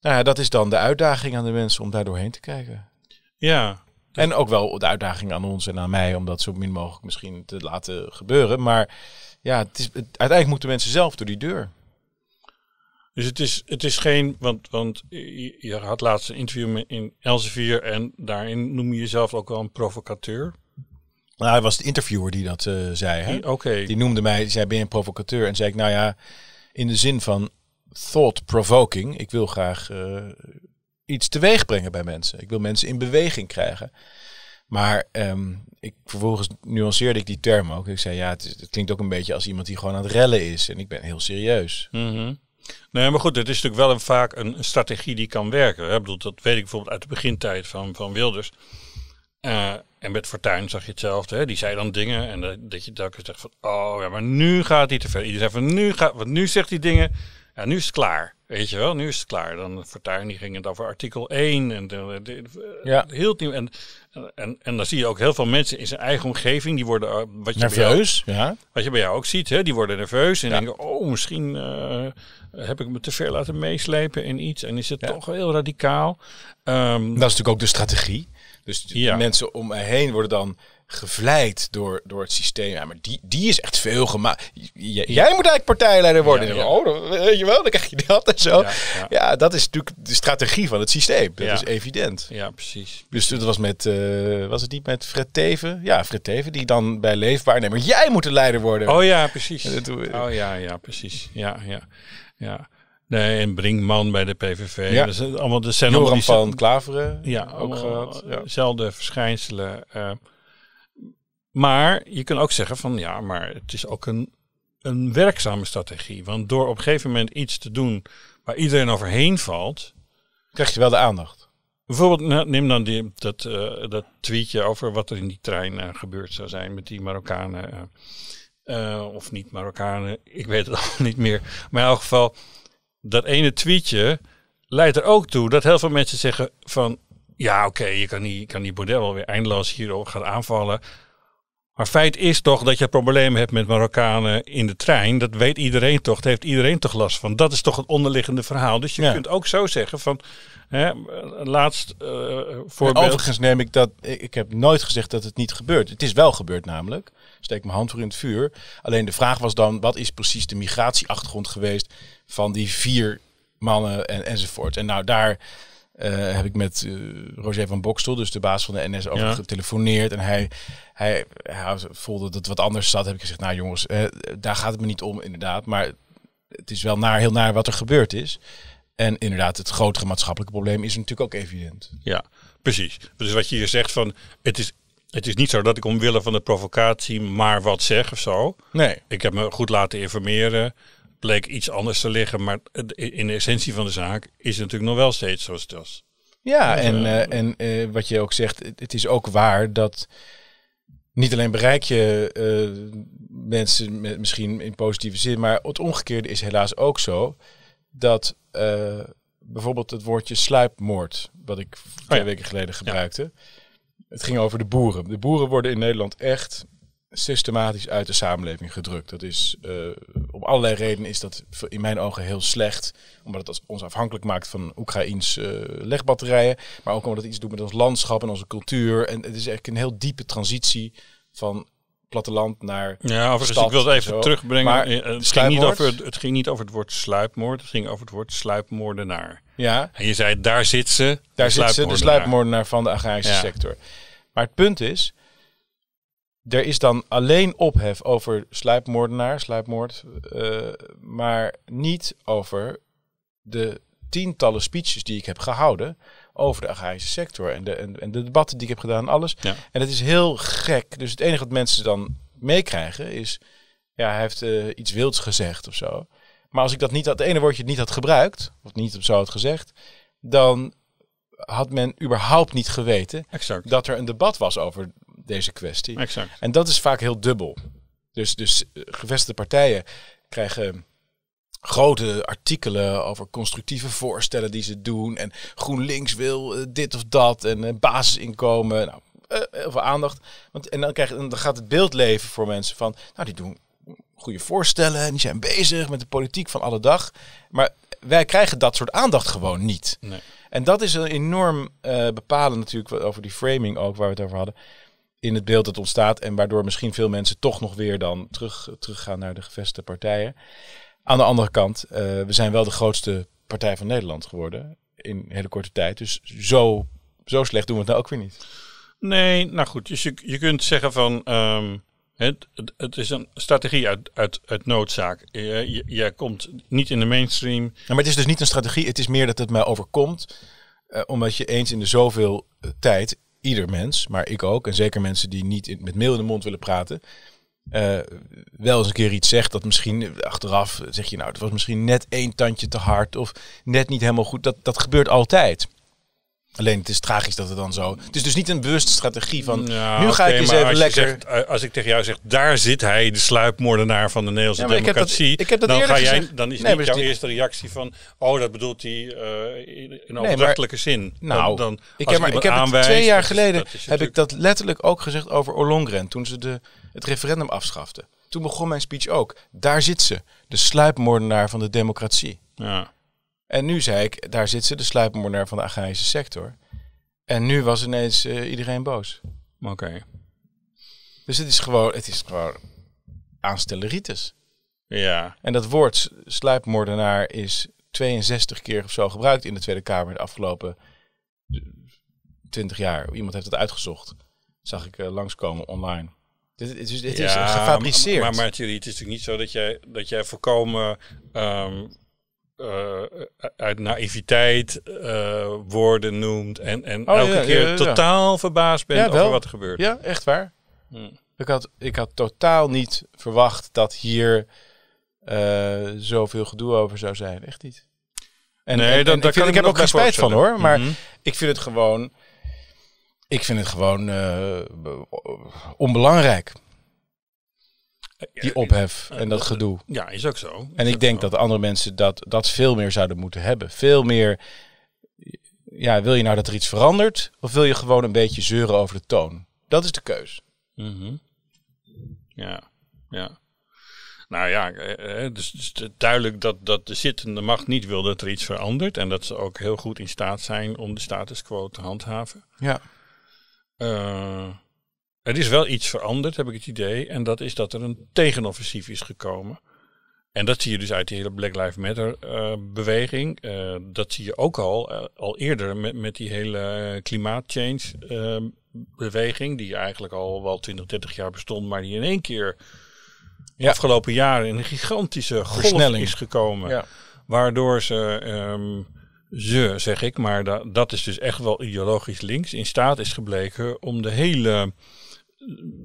Speaker 2: Nou ja, dat is dan de uitdaging aan de mensen om daar doorheen te kijken. Ja, en ook wel de uitdaging aan ons en aan mij om dat zo min mogelijk misschien te laten gebeuren.
Speaker 1: Maar ja, het is, het, uiteindelijk moeten mensen zelf door die deur. Dus het is, het is geen, want, want je had laatst een interview in Elsevier en daarin noem je jezelf ook wel een provocateur.
Speaker 2: Nou, hij was de interviewer die dat eh, zei. Oké. Die noemde mij, die zei ben je een provocateur? En zei ik, nou ja, in de zin van thought provoking. Ik wil graag eh, iets teweeg brengen bij mensen. Ik wil mensen in beweging krijgen. Maar ehm, ik, vervolgens nuanceerde ik die term ook. Ik zei, ja, het, klinkt ook een beetje als iemand die gewoon aan het rellen is. En ik ben heel serieus.
Speaker 1: Mhm. Nee, maar goed, het is natuurlijk wel een, vaak een strategie die kan werken. bedoel, dat weet ik bijvoorbeeld uit de begintijd van, van Wilders. Eh, en met Fortuyn zag je hetzelfde. Hè? Die zei dan dingen en dat, eh, dat je telkens zegt van... Oh ja, maar nu gaat hij te ver. Iedereen zei van nu gaat... wat nu zegt hij dingen ja, nu is het klaar. Weet je wel, nu is het klaar. Dan Fortuyn die ging het over artikel 1 en de, ja. heel nieuw. En, en, en dan zie je ook heel veel mensen in zijn eigen omgeving, die worden eh, wat je nerveus. Bij jou, ja. Wat je bij jou ook ziet, hè, die worden nerveus en denken, oh, misschien eh, heb ik me te ver laten meeslepen in iets en is het toch heel radicaal. Ehm, dat is natuurlijk ook de strategie. Dus
Speaker 2: mensen om me heen worden dan gevleid door, door het systeem. Ja, maar die, die is echt veel gemaakt. Jij moet eigenlijk partijleider worden. Ja, Oh, dan, weet je wel, dan krijg je dat en zo. Ja, dat is natuurlijk de strategie van het systeem. Dat is evident. Ja, precies. Dus dat was met, uh, was
Speaker 1: het niet met Fred Teven? Ja,
Speaker 2: Fred Teven, die dan bij Leefbaar... Nee, maar jij moet de leider
Speaker 1: worden. Oh ja, precies. oh ja, ja, precies. Ja, ja, ja. Nee, en Brinkman bij de PVV. Ja. zijn allemaal de Joram van Klaveren. Ja, ook gehad. Zelfde verschijnselen. Uh, maar je kan ook zeggen van ja, maar het is ook een, een werkzame strategie. Want door op een gegeven moment iets te doen waar iedereen overheen valt. Krijg je wel de aandacht. Bijvoorbeeld, nou, neem dan die, dat, eh, dat tweetje over wat er in die trein eh, gebeurd zou zijn met die Marokkanen. Eh, of niet Marokkanen, ik weet het al niet meer. Maar in elk geval, dat ene tweetje leidt er ook toe dat heel veel mensen zeggen van... Ja, oké, je kan die, kan die Bordel weer eindeloos hierop gaan aanvallen. Maar feit is toch dat je problemen hebt met Marokkanen in de trein. Dat weet iedereen toch. Dat heeft iedereen toch last van. Dat is toch het onderliggende verhaal. Dus je kunt ook zo zeggen van. Hè, laatst uh, voorbeeld. overigens neem
Speaker 2: ik dat. Ik heb nooit gezegd dat het niet gebeurt. Het is wel gebeurd namelijk. Steek mijn hand voor in het vuur. Alleen de vraag was dan: wat is precies de migratieachtergrond geweest van die vier mannen en, enzovoort? En nou daar eh, heb ik met uh, Roger van Bokstel, dus de baas van de NS, over getelefoneerd. En hij, hij, hij, voelde dat wat anders zat. Heb ik gezegd, nou jongens, eh, daar gaat het me niet om inderdaad. Maar het is wel naar, heel naar wat er gebeurd is. En inderdaad, het grotere maatschappelijke probleem is natuurlijk ook evident.
Speaker 1: Ja, precies. Dus wat je hier zegt van, het is, het is niet zo dat ik omwille van de provocatie maar wat zeg of zo. Nee. Ik heb me goed laten informeren bleek iets anders te liggen. Maar in de essentie van de zaak is het natuurlijk nog wel steeds zoals het was. Ja, dus, en,
Speaker 2: eh, eh, en eh, wat je ook zegt, het is ook waar dat niet alleen bereik je mensen met, misschien in positieve zin, maar het omgekeerde is helaas ook zo dat bijvoorbeeld het woordje sluipmoord, wat ik oh twee weken geleden gebruikte, het ging over de boeren. De boeren worden in Nederland echt systematisch uit de samenleving gedrukt. Dat is, uh, om allerlei redenen is dat in mijn ogen heel slecht. Omdat het ons afhankelijk maakt van Oekraïns eh, legbatterijen. Maar ook omdat het iets doet met ons landschap en onze cultuur. En het is eigenlijk een heel diepe transitie van platteland naar Ja, overigens, stad, ik wil het even terugbrengen. Maar eh, het, ging niet over,
Speaker 1: het, ging niet over het woord sluipmoord. Het ging over het woord sluipmoordenaar. Ja. En je zei, daar zit ze. Daar zit ze, de sluipmoordenaar van de agrarische sector.
Speaker 2: Maar het punt is er is dan alleen ophef over sluipmoordenaar, sluipmoord, eh, maar niet over de tientallen speeches die ik heb gehouden over de agrarische sector en de, en, de debatten die ik heb gedaan, alles. En het is heel gek. Dus het enige wat mensen dan meekrijgen is, ja, hij heeft eh, iets wilds gezegd of zo. Maar als ik dat niet, dat ene woordje niet had gebruikt, of niet zo had gezegd, dan had men überhaupt niet geweten dat er een debat was over deze kwestie. Exact. En dat is vaak heel dubbel. Dus, dus eh, gevestigde partijen krijgen grote artikelen over constructieve voorstellen die ze doen. En GroenLinks wil eh, dit of dat en eh, basisinkomen. Nou, heel veel aandacht. Want, en dan, krijg, dan gaat het beeld leven voor mensen van, nou die doen goede voorstellen en die zijn bezig met de politiek van alle dag. Maar wij krijgen dat soort aandacht gewoon niet. Nee. En dat is een enorm bepalend natuurlijk over die framing ook waar we het over hadden in het beeld dat ontstaat en waardoor misschien veel mensen toch nog weer dan terug, teruggaan naar de gevestigde partijen. Aan de andere kant, eh, we zijn wel de grootste partij van Nederland geworden in hele korte tijd. Dus zo, zo slecht doen we het nou ook weer niet.
Speaker 1: Nee, nou goed, dus je, je kunt zeggen van ehm, het, het, is een strategie uit, uit, uit noodzaak. Jij, komt niet in de mainstream. maar het is dus niet een
Speaker 2: strategie, het is meer dat het mij overkomt. Eh, omdat je eens in de zoveel eh, tijd ieder mens, maar ik ook, en zeker mensen die niet met meel in de mond willen praten, eh, wel eens een keer iets zegt dat misschien achteraf zeg je nou, het was misschien net één tandje te hard of net niet helemaal goed. Dat, dat gebeurt altijd. Alleen het is tragisch dat het dan zo. Het is dus niet een
Speaker 1: bewuste strategie van. Nou, nu ga ik eens even lekker. Eh, als ik tegen jou zeg, daar zit hij, de sluipmoordenaar van de Nederlandse democratie. Ik heb ik heb dat dan ga jij, dan is niet jouw eerste reactie van. Oh, dat bedoelt hij eh, in een overdrachtelijke zin. Nou, dan, dan ik heb, maar, twee jaar geleden heb ik
Speaker 2: dat letterlijk ook gezegd over Olongren, Toen ze de, het referendum afschaften. Toen begon mijn speech ook. Daar zit ze, de sluipmoordenaar van de democratie. Ja. En nu zei ik, daar zit ze, de sluipmoordenaar van de agrarische sector. En nu was ineens eh, iedereen boos. Oké. Dus het is gewoon, het is gewoon aanstelleritis. Ja. En dat woord sluipmoordenaar is 62 keer of zo gebruikt in de Tweede Kamer de afgelopen 20 eh, jaar. Iemand heeft het uitgezocht. zag ik eh, langskomen online. Dit, is gefabriceerd. Maar, maar,
Speaker 1: het is natuurlijk niet zo dat jij, dat jij voorkomen ehm, eh, uit naïviteit uh, woorden noemt. En, en oh, elke keer totaal verbaasd bent over wat er gebeurt. Ja, echt waar.
Speaker 2: Hmm. Ik, had, ik had totaal niet verwacht dat hier uh, zoveel gedoe over zou zijn. Echt niet. En, nee, dan, ik, vind, ik heb ook geen spijt van hoor. Maar mhm. ik vind het gewoon. Ik vind het gewoon onbelangrijk die ophef en dat gedoe. Ja, is ook zo. en ik denk dat andere mensen dat, dat veel meer zouden moeten hebben. Veel meer, ja, wil je nou dat er iets verandert? Of wil je gewoon een beetje zeuren over de toon? Dat is de keus.
Speaker 1: Mm Ja, ja. Nou ja, eh, eh, eh, dus, dus duidelijk dat, dat de zittende macht niet wil dat er iets verandert. En dat ze ook heel goed in staat zijn om de status quo te handhaven. Ja. Er is wel iets veranderd, heb ik het idee. En dat is dat er een tegenoffensief is gekomen. En dat zie je dus uit die hele Black Lives Matter eh, beweging. Eh, dat zie je ook al, eh, al eerder met, met die hele klimaatchange ehm, beweging. Die eigenlijk al wel 20, 30 jaar bestond. Maar die in één keer de ja. afgelopen jaren in een gigantische versnelling is gekomen. Waardoor ze... Ehm, ze, zeg ik, maar da dat is dus echt wel ideologisch links, in staat is gebleken om de hele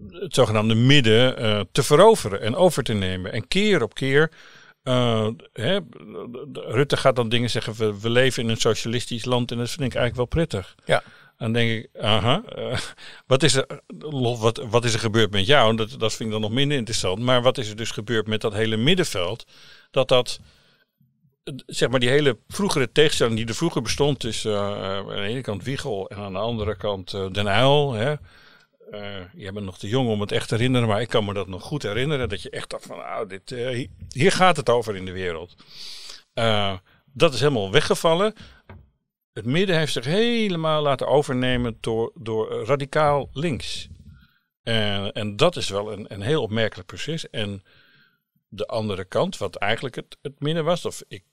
Speaker 1: het zogenaamde midden eh, te veroveren en over te nemen. En keer op keer. Eh, hè, Rutte gaat dan dingen zeggen. We, we, leven in een socialistisch land en dat vind ik eigenlijk wel prettig. Ja. Dan denk ik, aha, eh, wat, is er, wat, wat is er gebeurd met jou? Dat, dat vind ik dan nog minder interessant. Maar wat is er dus gebeurd met dat hele middenveld? Dat dat zeg maar die hele vroegere tegenstelling die er vroeger bestond tussen aan de ene kant Wiegel en aan de andere kant Den Uil. Hè, uh, jij bent nog te jong om het echt te herinneren, maar ik kan me dat nog goed herinneren. Dat je echt dacht van, nou, oh, dit, eh, hier gaat het over in de wereld. Eh, dat is helemaal weggevallen. Het midden heeft zich helemaal laten overnemen door, door radicaal links. en dat is wel een, een heel opmerkelijk proces. En de andere kant, wat eigenlijk het, het midden was, of ik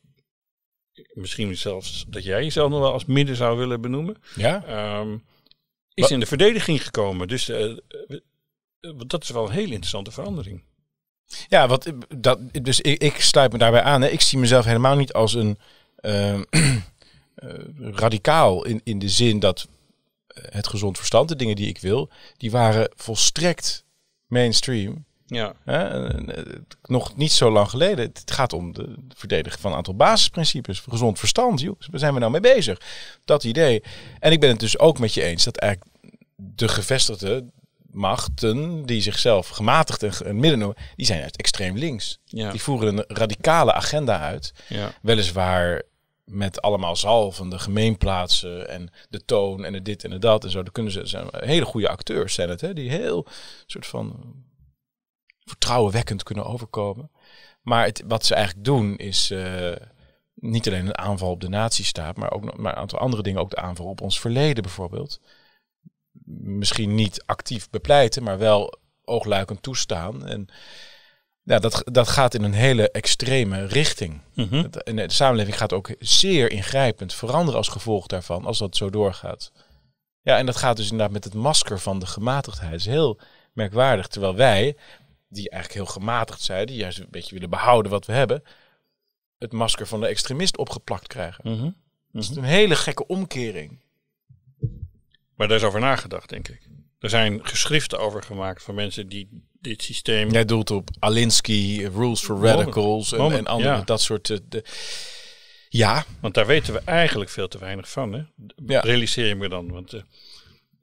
Speaker 1: misschien zelfs dat jij jezelf nog wel als midden zou willen benoemen. Ja. Ehm, is in de verdediging gekomen. Dus uh, dat is wel een hele interessante verandering.
Speaker 2: Ja, wat, eh, dat, dus ik, ik sluit me daarbij aan. Ik zie mezelf helemaal niet als een ehm, radicaal in, in de zin dat het gezond verstand, de dingen die ik wil, die waren volstrekt mainstream. Ja. Hè? Eh, nog niet zo lang geleden. Het gaat om de verdedigen van een aantal basisprincipes. Gezond verstand, joh. Waar zijn we nou mee bezig? Dat idee. En ik ben het dus ook met je eens dat eigenlijk de gevestigde machten die zichzelf gematigd en midden noemen, die zijn uit extreem links. Die voeren een radicale agenda uit. Ja. Weliswaar met allemaal de gemeenplaatsen en de toon en de dit en de dat en zo. Dan kunnen ze zijn hele goede acteurs zijn het, hè, die heel soort van vertrouwenwekkend kunnen overkomen. Maar het, wat ze eigenlijk doen is eh, niet alleen een aanval op de nazi-staat, maar ook maar een aantal andere dingen. Ook de aanval op ons verleden bijvoorbeeld. Misschien niet actief bepleiten, maar wel oogluikend toestaan. En ja, dat, dat gaat in een hele extreme richting. Mhm. de samenleving gaat ook zeer ingrijpend veranderen als gevolg daarvan, als dat zo doorgaat. Ja, en dat gaat dus inderdaad met het masker van de gematigdheid. is heel merkwaardig. Terwijl wij die eigenlijk heel gematigd zijn, die juist een beetje willen behouden wat we hebben, het masker van de extremist opgeplakt krijgen. Mm
Speaker 1: Dat is een hele gekke omkering. Maar daar is over nagedacht, denk ik. Er zijn geschriften over gemaakt van mensen die dit systeem. Jij
Speaker 2: doelt op Alinsky, Rules for Radicals en, en andere
Speaker 1: dat soort. Eh, de, ja. Want daar weten we eigenlijk veel te weinig van. Hè? Realiseer je me dan. Want eh,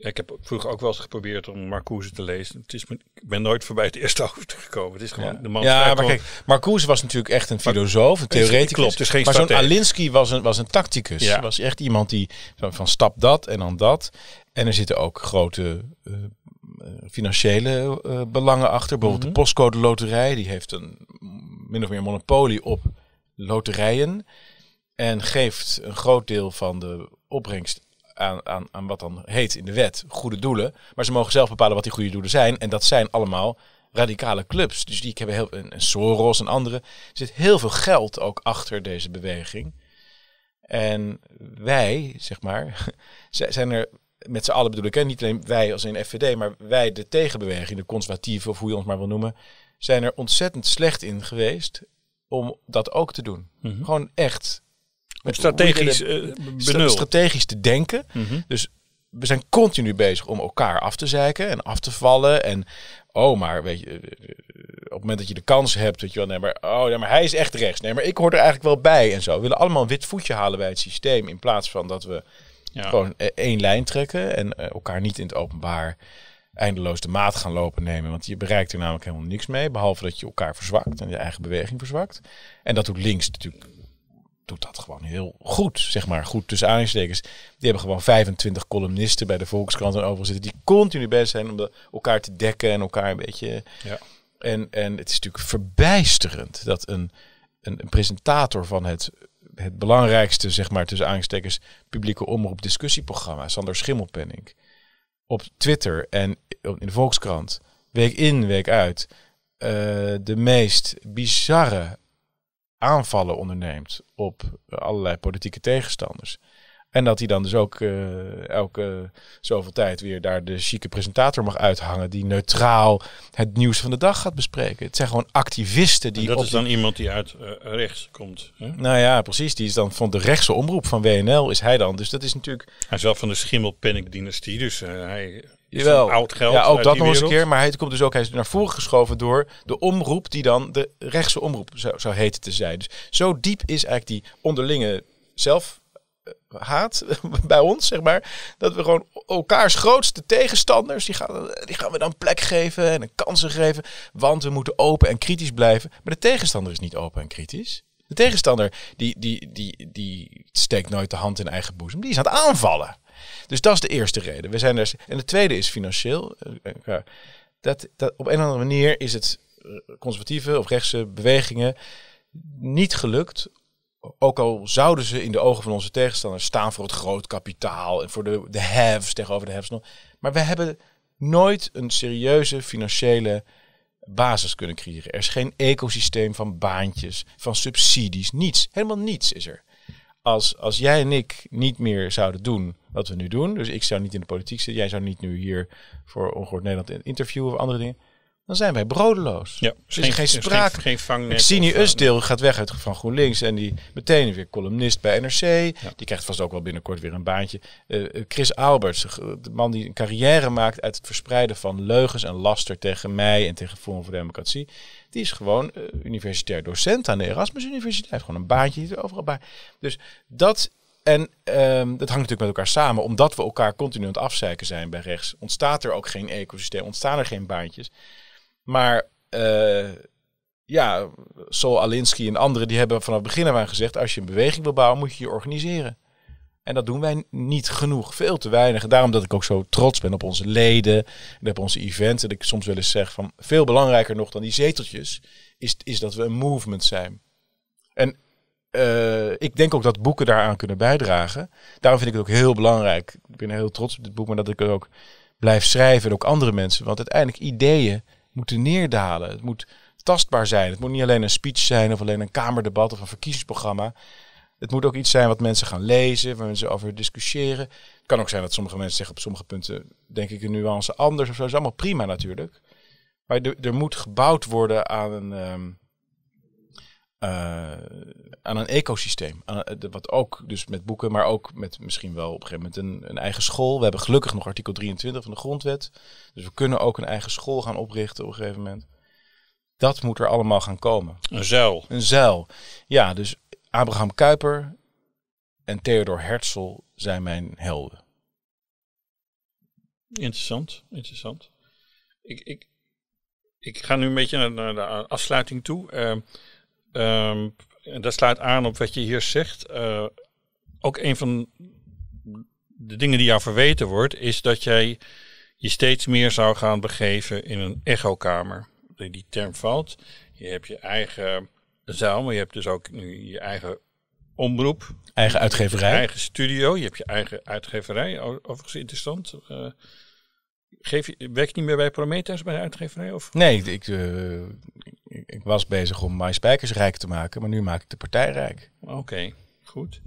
Speaker 1: ik heb vroeger ook wel eens geprobeerd om Marcuse te lezen. Het is, ik ben nooit voorbij het eerste hoofdstuk gekomen. Het is gewoon de man. Ja, maar kijk,
Speaker 2: Marcuse was natuurlijk echt een filosoof, een theoreticus. Klopt, dus geen maar zo'n
Speaker 1: Alinsky was een, was
Speaker 2: een tacticus. Ja. Was echt iemand die van stap dat en dan dat. En er zitten ook grote eh, eh, financiële eh, belangen achter. Bijvoorbeeld de mhm. postcode loterij, die heeft een min of meer monopolie op loterijen. En geeft een groot deel van de opbrengst aan, aan, aan wat dan heet in de wet goede doelen. Maar ze mogen zelf bepalen wat die goede doelen zijn. En dat zijn allemaal radicale clubs. Dus die hebben heel, en, en Soros en andere. Er zit heel veel geld ook achter deze beweging. En wij, zeg maar, zijn er met z'n allen bedoel ik, en niet alleen wij als in FVD, maar wij de tegenbeweging, de conservatieven of hoe je ons maar wil noemen, zijn er ontzettend slecht in geweest om dat ook te doen. Mhm. Gewoon echt strategisch, eh, eh, strategisch te denken. Mhm. Dus we zijn continu bezig om elkaar af te zeiken en af te vallen. En oh, maar weet je, eh, op het moment dat je de kans hebt, weet je wel, nee, maar, oh, ja, maar hij is echt rechts. Nee, maar ik hoor er eigenlijk wel bij en zo. We willen allemaal een wit voetje halen bij het systeem in plaats van dat we ja. gewoon één lijn trekken en elkaar niet in het openbaar eindeloos de maat gaan lopen nemen. Want je bereikt er namelijk helemaal niks mee, behalve dat je elkaar verzwakt en je eigen beweging verzwakt. En dat doet links natuurlijk doet dat gewoon heel goed, zeg maar. Goed tussen aanstekers. Die hebben gewoon 25 columnisten bij de Volkskrant en overal zitten... die continu bezig zijn om elkaar te dekken en elkaar een beetje... Ja. En, en het is natuurlijk verbijsterend dat een, een, presentator van het het belangrijkste, zeg maar, tussen Aangestekers, publieke omroep discussieprogramma, Sander Schimmelpenning, op Twitter en in de Volkskrant, week in, week uit, eh, de meest bizarre aanvallen onderneemt op allerlei politieke tegenstanders. En dat hij dan dus ook eh, elke zoveel tijd weer daar de chique presentator mag uithangen. die neutraal het nieuws van de dag gaat bespreken. Het zijn gewoon activisten die. dat is dan iemand
Speaker 1: die uit eh, rechts komt. Hè? Nou
Speaker 2: ja, precies. Die is dan van de rechtse omroep van WNL, is hij dan. Dus dat is natuurlijk. Hij is wel van de schimmel dynastie Dus eh, hij Jawel. Oud geld. Ja, ook dat nog eens een keer. Maar hij komt dus ook hij is naar voren geschoven door de omroep, die dan de rechtse omroep zou, zou heten te zijn. Dus zo diep is eigenlijk die onderlinge zelf eh, haat bij ons, zeg maar. Dat we gewoon elkaars grootste tegenstanders, die gaan, die gaan we dan plek geven en een kansen geven. Want we moeten open en kritisch blijven. Maar de tegenstander is niet open en kritisch. De tegenstander, die, die, die, die steekt nooit de hand in eigen boezem. Die is aan het aanvallen. Dus dat is de eerste reden. We zijn er, en de tweede is financieel. Eh, eh, dat, dat op een of andere manier is het eh, conservatieve of rechtse bewegingen niet gelukt. Ook al zouden ze in de ogen van onze tegenstanders staan voor het groot kapitaal en voor de, de haves tegenover de haves. Maar we hebben nooit een serieuze financiële basis kunnen creëren. Er is geen ecosysteem van baantjes, van subsidies, niets. Helemaal niets is er. Als, als jij en ik niet meer zouden doen wat we nu doen. Dus ik zou niet in de politiek zitten. Jij zou niet nu hier voor Ongehoord Nederland een interview of andere dingen. Dan zijn wij broodeloos. Ja, dus geen, geen sprake. Geen, geen Het Sini-Usdeel eh, gaat weg uit van GroenLinks. En die meteen weer columnist bij NRC. Die krijgt vast ook wel binnenkort weer een baantje. Eh, eh, Chris Alberts, de man die een carrière maakt uit het verspreiden van leugens en laster tegen mij en tegen Forum voor Democratie. Die is gewoon universitair docent aan de Erasmus Universiteit. Gewoon een baantje. Overal bij. Dus dat en um, dat hangt natuurlijk met elkaar samen. Omdat we elkaar continu aan het afzeiken zijn bij rechts, ontstaat er ook geen ecosysteem, ontstaan er geen baantjes. Maar eh, ja, Sol Alinsky en anderen die hebben vanaf het begin af aan gezegd: als je een beweging wil bouwen, moet je je organiseren. En dat doen wij niet genoeg, veel te weinig. Daarom dat ik ook zo trots ben op onze leden en op onze events. Dat ik soms wel eens zeg van veel belangrijker nog dan die zeteltjes, is, is dat we een movement zijn. En eh, ik denk ook dat boeken daaraan kunnen bijdragen. Daarom vind ik het ook heel belangrijk. Ik ben heel trots op dit boek, maar dat ik het ook blijf schrijven en ook andere mensen. Want uiteindelijk ideeën moeten neerdalen. Het moet tastbaar zijn. Het moet niet alleen een speech zijn of alleen een kamerdebat of een verkiezingsprogramma. Het moet ook iets zijn wat mensen gaan lezen, waar mensen over discussiëren. Het kan ook zijn dat sommige mensen zeggen op sommige punten denk ik een nuance anders of zo. Dat is allemaal prima natuurlijk. Maar er, er moet gebouwd worden aan een... Ehm, eh, aan een ecosysteem. Eh, wat ook dus met boeken, maar ook met misschien wel op een gegeven moment een, een, eigen school. We hebben gelukkig nog artikel 23 van de grondwet. Dus we kunnen ook een eigen school gaan oprichten op een gegeven moment. Dat moet er allemaal gaan komen. Een zuil. Een zuil. Ja, dus Abraham Kuyper en Theodor Herzl zijn mijn helden.
Speaker 1: Interessant, interessant. Ik, ik, ik ga nu een beetje naar, de afsluiting toe. Uh, en ehm, dat sluit aan op wat je hier zegt. Eh, ook een van de dingen die jou verweten wordt, is dat jij je steeds meer zou gaan begeven in een echokamer. Die term valt. Je hebt je eigen zaal, maar je hebt dus ook nu je eigen omroep. Eigen uitgeverij. Eigen studio. Je hebt je eigen uitgeverij. Overigens interessant. Uh, Geef, je, werk je niet meer bij Prometheus, bij de uitgeverij? Of?
Speaker 2: Nee, ik, eh, was bezig om mijn spijkers rijk te maken, maar nu maak ik de partij rijk.
Speaker 1: Oké, goed.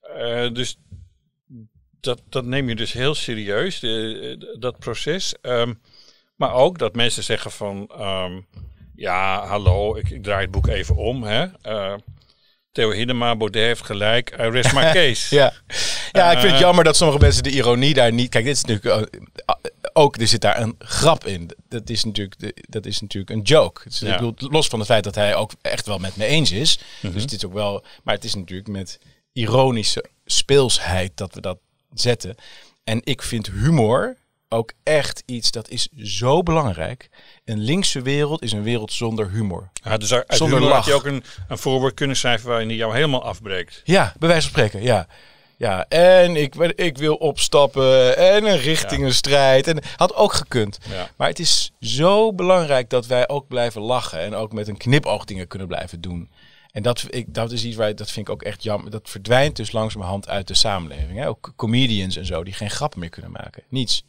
Speaker 1: Eh, dus dat, dat neem je dus heel serieus, de, dat proces. Ehm, maar ook dat mensen zeggen van, ehm, ja, hallo, ik, ik, draai het boek even om. Hè? Eh, Theo Hiddema, Baudet heeft gelijk. I eh, rest my case. ja,
Speaker 2: ja ik vind het eh, jammer dat sommige mensen de ironie daar niet... Kijk, dit is natuurlijk eh, ook... Er zit daar een grap in. Dat is natuurlijk, dat is natuurlijk een joke. Dus los van het feit dat hij ook echt wel met me eens is. Mhm. Dus dit is ook wel... Maar het is natuurlijk met ironische speelsheid dat we dat zetten. En ik vind humor ook echt iets dat is zo belangrijk. Een linkse wereld is een wereld zonder humor.
Speaker 1: Ja, dus uit zonder humor je ook een, een voorwoord kunnen schrijven waarin die jou helemaal afbreekt. Ja, bij wijze van spreken, ja.
Speaker 2: Ja, en ik, ik wil opstappen en een strijd. En had ook gekund. Maar het is zo belangrijk dat wij ook blijven lachen. En ook met een knipoog dingen kunnen blijven doen. En dat, ik, dat is iets waar dat vind ik ook echt jammer. Dat verdwijnt dus langzamerhand uit de samenleving. Hè? Ook comedians en zo die geen grappen meer kunnen maken. Niets.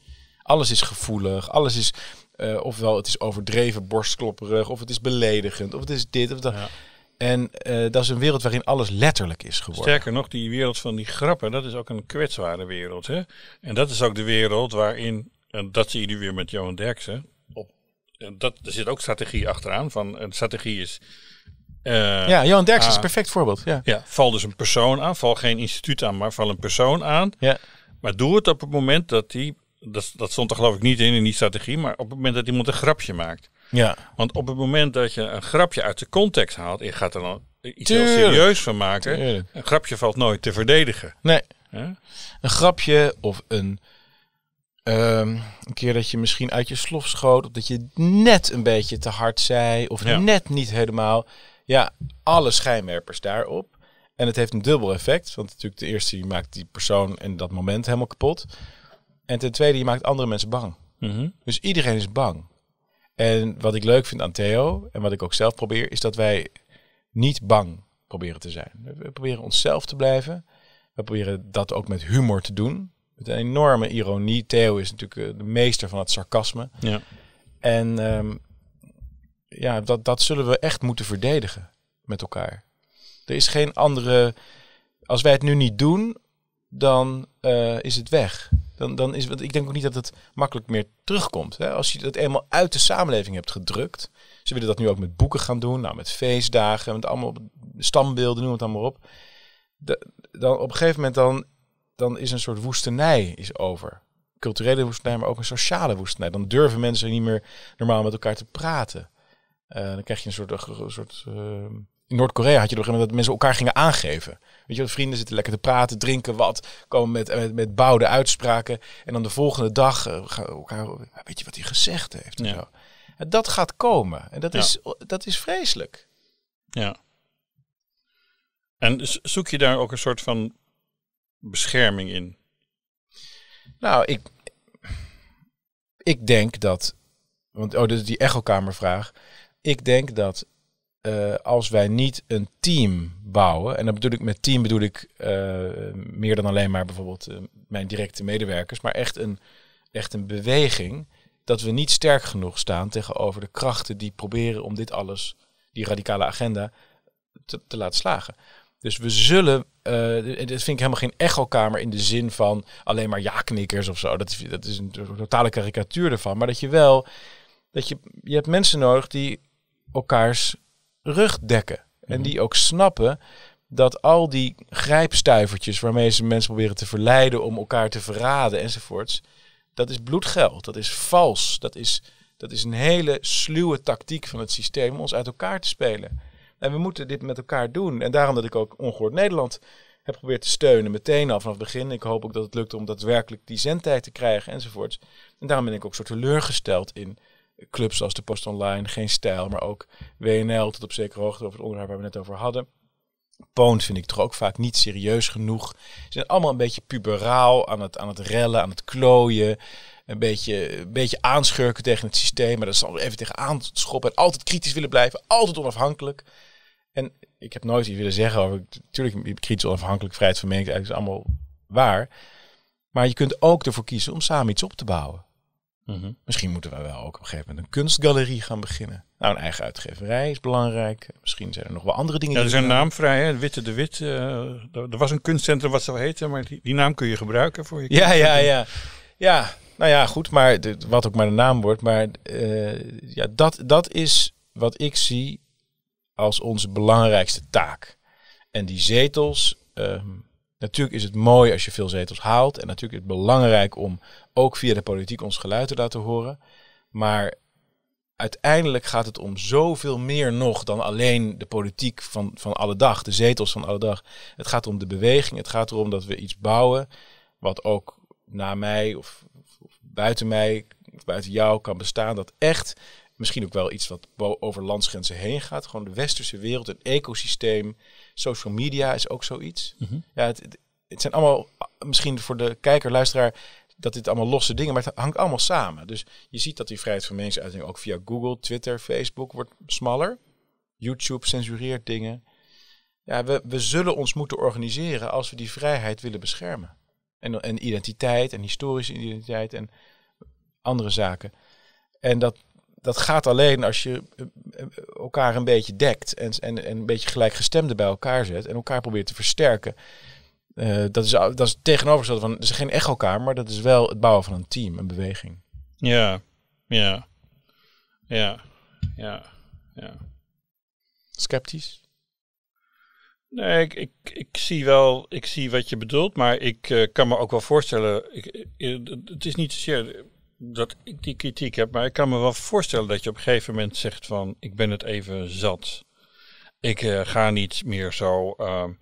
Speaker 2: Alles is gevoelig, alles is... Eh, ofwel het is overdreven borstklopperig, of het is beledigend, of het is dit of dat. En eh, dat is een wereld waarin alles letterlijk is geworden.
Speaker 1: Sterker nog, die wereld van die grappen, dat is ook een kwetsbare wereld. Hè? En dat is ook de wereld waarin, en dat zie je nu weer met Johan Derksen, op, en dat, er zit ook strategie achteraan. Van, een strategie is... Eh, ja, Johan Derksen is een perfect voorbeeld. Ja. ja, val dus een persoon aan, val geen instituut aan, maar val een persoon aan. Ja. Maar doe het op het moment dat die dat, dat stond er geloof ik niet in, in die strategie, maar op het moment dat iemand een grapje maakt. Ja. Want op het moment dat je een grapje uit de context haalt, je gaat er dan iets heel serieus van maken. Een grapje valt nooit te verdedigen.
Speaker 2: Nee. Een grapje of een, ehm, een keer dat je misschien uit je slof schoot, of dat je net een beetje te hard zei, of net niet helemaal. Ja, alle schijnwerpers daarop. En het heeft een dubbel effect, want natuurlijk de eerste maakt die persoon en dat moment helemaal kapot. En ten tweede, je maakt andere mensen bang. Mhm. Dus iedereen is bang. En wat ik leuk vind aan Theo, en wat ik ook zelf probeer, is dat wij niet bang proberen te zijn. We proberen onszelf te blijven. We proberen dat ook met humor te doen. Met een enorme ironie. Theo is natuurlijk eh, de meester van het sarcasme. Ja. En ehm, ja, dat, dat zullen we echt moeten verdedigen met elkaar. Er is geen andere. Als wij het nu niet doen, dan eh, is het weg. Dan, dan is, want ik denk ook niet dat het makkelijk meer terugkomt. Hè? Als je dat eenmaal uit de samenleving hebt gedrukt. Ze willen dat nu ook met boeken gaan doen, nou, met feestdagen, met allemaal stambeelden, noem het allemaal op. dan op een gegeven moment dan, dan is een soort woestenij is over. Culturele woestenij, maar ook een sociale woestenij. Dan durven mensen niet meer normaal met elkaar te praten. Eh, dan krijg je een soort, een soort ehm, in Noord-Korea had je op een gegeven dat mensen elkaar gingen aangeven. Weet je, vrienden zitten lekker te praten, drinken wat, komen met, met, met bouwde uitspraken. En dan de volgende dag eh,
Speaker 1: elkaar, weet je wat hij gezegd heeft? Ja. Zo. En dat gaat komen. En dat, is, dat is vreselijk. Ja. En zoek je daar ook een soort van bescherming in? Nou, ik,
Speaker 2: ik denk dat. Want oh, dus die echokamervraag. Ik denk dat eh, als wij niet een team bouwen, en dat bedoel ik met team bedoel ik eh, meer dan alleen maar bijvoorbeeld eh, mijn directe medewerkers, maar echt een, echt een beweging, dat we niet sterk genoeg staan tegenover de krachten die proberen om dit alles, die radicale agenda, te, te laten slagen. Dus we zullen, en dit vind ik helemaal geen echokamer in de zin van alleen maar ja-knikkers of zo. Dat is, dat is een totale karikatuur ervan. Maar dat je wel, dat je, je hebt mensen nodig die elkaars rug dekken. En mhm. die ook snappen dat al die grijpstuivertjes waarmee ze mensen proberen te verleiden om elkaar te verraden enzovoorts, dat is bloedgeld, dat is vals, dat is, dat is een hele sluwe tactiek van het systeem om ons uit elkaar te spelen. En we moeten dit met elkaar doen. En daarom dat ik ook Ongehoord Nederland heb geprobeerd te steunen, meteen al vanaf het begin. Ik hoop ook dat het lukt om daadwerkelijk die zendtijd te krijgen enzovoorts. En daarom ben ik ook zo teleurgesteld in clubs zoals de Post Online, Geen Stijl, maar ook WNL tot op zekere hoogte over het onderwerp waar we net over hadden. Poont vind ik toch ook vaak niet serieus genoeg. Ze zijn allemaal een beetje puberaal aan het, aan het rellen, aan het klooien. Een beetje, een beetje aanschurken tegen het systeem. Maar dat is even tegenaan schoppen. En altijd kritisch willen blijven. Altijd onafhankelijk. En ik heb nooit iets willen zeggen over... Natuurlijk, kritisch onafhankelijk, vrijheid van meningsuiting is allemaal waar. Maar je kunt ook ervoor kiezen om samen iets op te bouwen. Mhm. Misschien moeten we wel ook op een gegeven moment een kunstgalerie gaan beginnen. Nou, een eigen uitgeverij is
Speaker 1: belangrijk.
Speaker 2: Misschien zijn er nog wel andere dingen. Ja, er zijn
Speaker 1: naamvrij, hè? Witte de Wit. Eh, er was een kunstcentrum wat zo heten, maar die, naam kun je gebruiken voor je. Ja, ja, ja. Ja, nou ja, goed, maar
Speaker 2: wat ook maar de naam wordt. Maar eh, ja, dat, dat is wat ik zie als onze belangrijkste taak. En die zetels, ehm, Natuurlijk is het mooi als je veel zetels haalt. En natuurlijk is het belangrijk om ook via de politiek ons geluid te laten horen. Maar uiteindelijk gaat het om zoveel meer nog dan alleen de politiek van, van alle dag, de zetels van alle dag. Het gaat om de beweging. Het gaat erom dat we iets bouwen wat ook na mij of, of buiten mij, of buiten jou kan bestaan. Dat echt misschien ook wel iets wat over landsgrenzen heen gaat. Gewoon de westerse wereld, een ecosysteem Social media is ook zoiets. Mhm. ja, het, het zijn allemaal, misschien voor de kijker, luisteraar, dat dit allemaal losse dingen, maar het hangt allemaal samen. Dus je ziet dat die vrijheid van meningsuiting ook via Google, Twitter, Facebook wordt smaller. YouTube censureert dingen. Ja, we, we zullen ons moeten organiseren als we die vrijheid willen beschermen. En, en identiteit en historische identiteit en andere zaken. En dat, dat gaat alleen als je eh, eh, elkaar een beetje dekt en, en, en een beetje gelijkgestemde bij elkaar zet en elkaar probeert te versterken. Eh, dat, is, dat is het van, ze is geen echo-kamer, maar dat is wel het bouwen van een team, een beweging.
Speaker 1: Ja, ja, ja, ja, ja. Sceptisch? Nee, ik, ik, ik, zie wel, ik zie wat je bedoelt, maar ik kan me ook wel voorstellen, ik, het is niet zozeer dat ik die kritiek heb, maar ik kan me wel voorstellen dat je op een gegeven moment zegt van ik ben het even zat. Ik eh, ga niet meer zo. Ehm,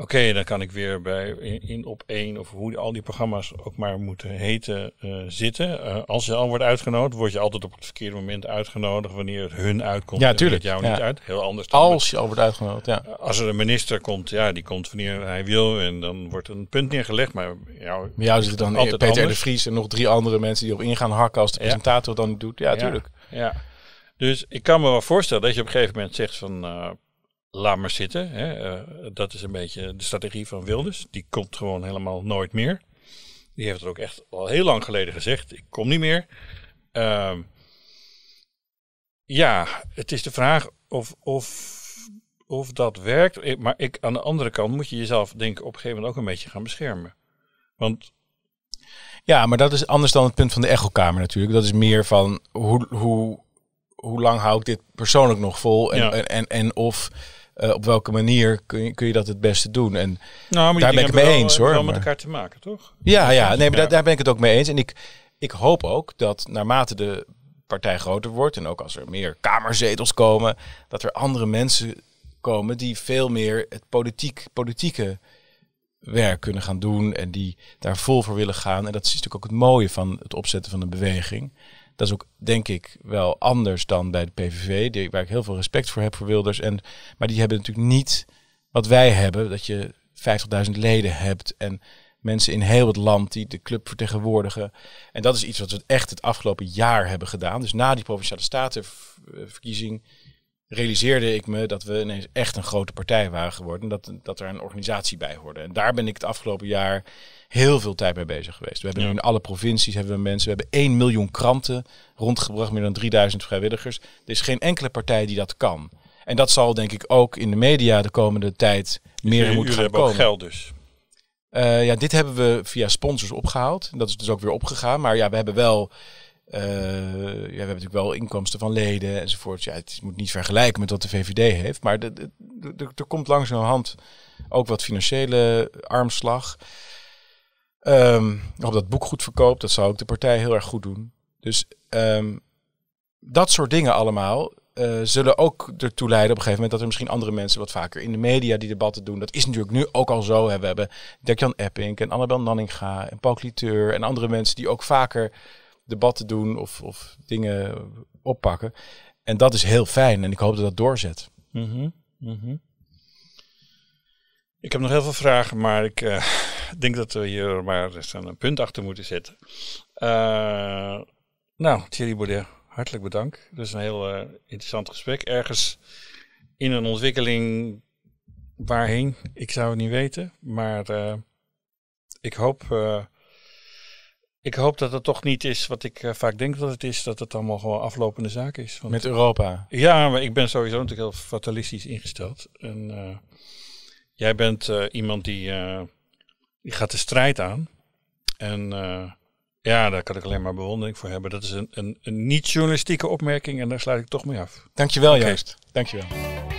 Speaker 1: Oké, dan kan ik weer bij in, op één of hoe al die programma's ook maar moeten heten eh, zitten. Eh, als je al wordt uitgenodigd, word je altijd op het verkeerde moment uitgenodigd wanneer het hun uitkomt. Ja, tuurlijk. jou niet uit. Heel anders. Dan als je al wordt uitgenodigd, ja. als er een minister komt, ja, die komt wanneer hij wil en dan wordt een punt neergelegd. Maar jou, maar jou zit dan altijd Peter de
Speaker 2: Vries en nog drie andere mensen die op ingaan, gaan hakken als de ja. presentator dan niet doet. Ja, tuurlijk.
Speaker 1: Ja. Dus ik kan me wel voorstellen dat je op een gegeven moment zegt van eh, laat maar zitten. Hè. Eh, dat is een beetje de strategie van Wilders. Die komt gewoon helemaal nooit meer. Die heeft het ook echt al heel lang geleden gezegd. Ik kom niet meer. Ehm, ja, het is de vraag of, of, of dat werkt. maar ik, aan de andere kant moet je jezelf denk ik op een gegeven moment ook een beetje gaan beschermen. Want...
Speaker 2: Ja, maar dat is anders dan het punt van de echokamer natuurlijk. Dat is meer van hoe, hoe, hoe lang hou ik dit persoonlijk nog vol? ja. en, en, en of eh, op welke manier kun je, kun je dat het beste doen. En nou, daar ben ik het mee eens hoor. Om met elkaar te maken, toch? Ja, ja nee, maar daar, daar ben ik het ook mee eens. En ik, ik hoop ook dat naarmate de partij groter wordt en ook als er meer kamerzetels komen, dat er andere mensen komen die veel meer het politiek, politieke werk kunnen gaan doen en die daar vol voor willen gaan. En dat is natuurlijk ook het mooie van het opzetten van een beweging. Dat is ook, denk ik, wel anders dan bij de PVV, die, waar ik heel veel respect voor heb voor Wilders. En, maar die hebben natuurlijk niet wat wij hebben, dat je 50.000 leden hebt en mensen in heel het land die de club vertegenwoordigen. En dat is iets wat we echt het afgelopen jaar hebben gedaan. Dus na die Provinciale Statenverkiezing realiseerde ik me dat we ineens echt een grote partij waren geworden. Dat, dat er een organisatie bij hoorde. En daar ben ik het afgelopen jaar heel veel tijd mee bezig geweest. We hebben in alle provincies hebben we mensen. We hebben 1 miljoen kranten rondgebracht, meer dan 3000 vrijwilligers. Er is geen enkele partij die dat kan. En dat zal denk ik ook in de media de komende tijd dus meer moeten gaan hebben komen. Ook geld dus. Eh, ja, dit hebben we via sponsors opgehaald. Dat is dus ook weer opgegaan. Maar ja, we hebben wel. Uh, ja, we hebben natuurlijk wel inkomsten van leden enzovoort. Ja, het moet niet vergelijken met wat de VVD heeft. Maar er komt langzamerhand ook wat financiële armslag. Um, of dat boek goed verkoopt, dat zou ook de partij heel erg goed doen. Dus ehm, dat soort dingen allemaal eh, zullen ook ertoe leiden op een gegeven moment dat er misschien andere mensen wat vaker in de media die debatten doen. Dat is natuurlijk nu ook al zo. We hebben dirk Epping en Annabel Nanninga en Paul Cliteur en andere mensen die ook vaker debatten doen of, of dingen oppakken. En dat is heel fijn en ik hoop dat dat doorzet.
Speaker 1: Mhm, mhm. Ik heb nog heel veel vragen, maar ik, eh, ik denk dat we hier maar een punt achter moeten zetten. Eh, nou, Thierry Baudet, hartelijk bedankt. Dat is een heel eh, interessant gesprek. Ergens in een ontwikkeling waarheen, ik zou het niet weten. Maar eh, ik, hoop, ik hoop dat het toch niet is wat ik vaak denk dat het is. Dat het allemaal gewoon aflopende zaak is. Want Met Europa? Ja, maar ik ben sowieso natuurlijk heel fatalistisch ingesteld. En jij bent iemand die die gaat de strijd aan. En eh, ja, daar kan ik alleen maar bewondering voor hebben. Dat is een, een, een niet-journalistieke opmerking en daar sluit ik toch mee af. Dankjewel, okay. Joost. Dankjewel.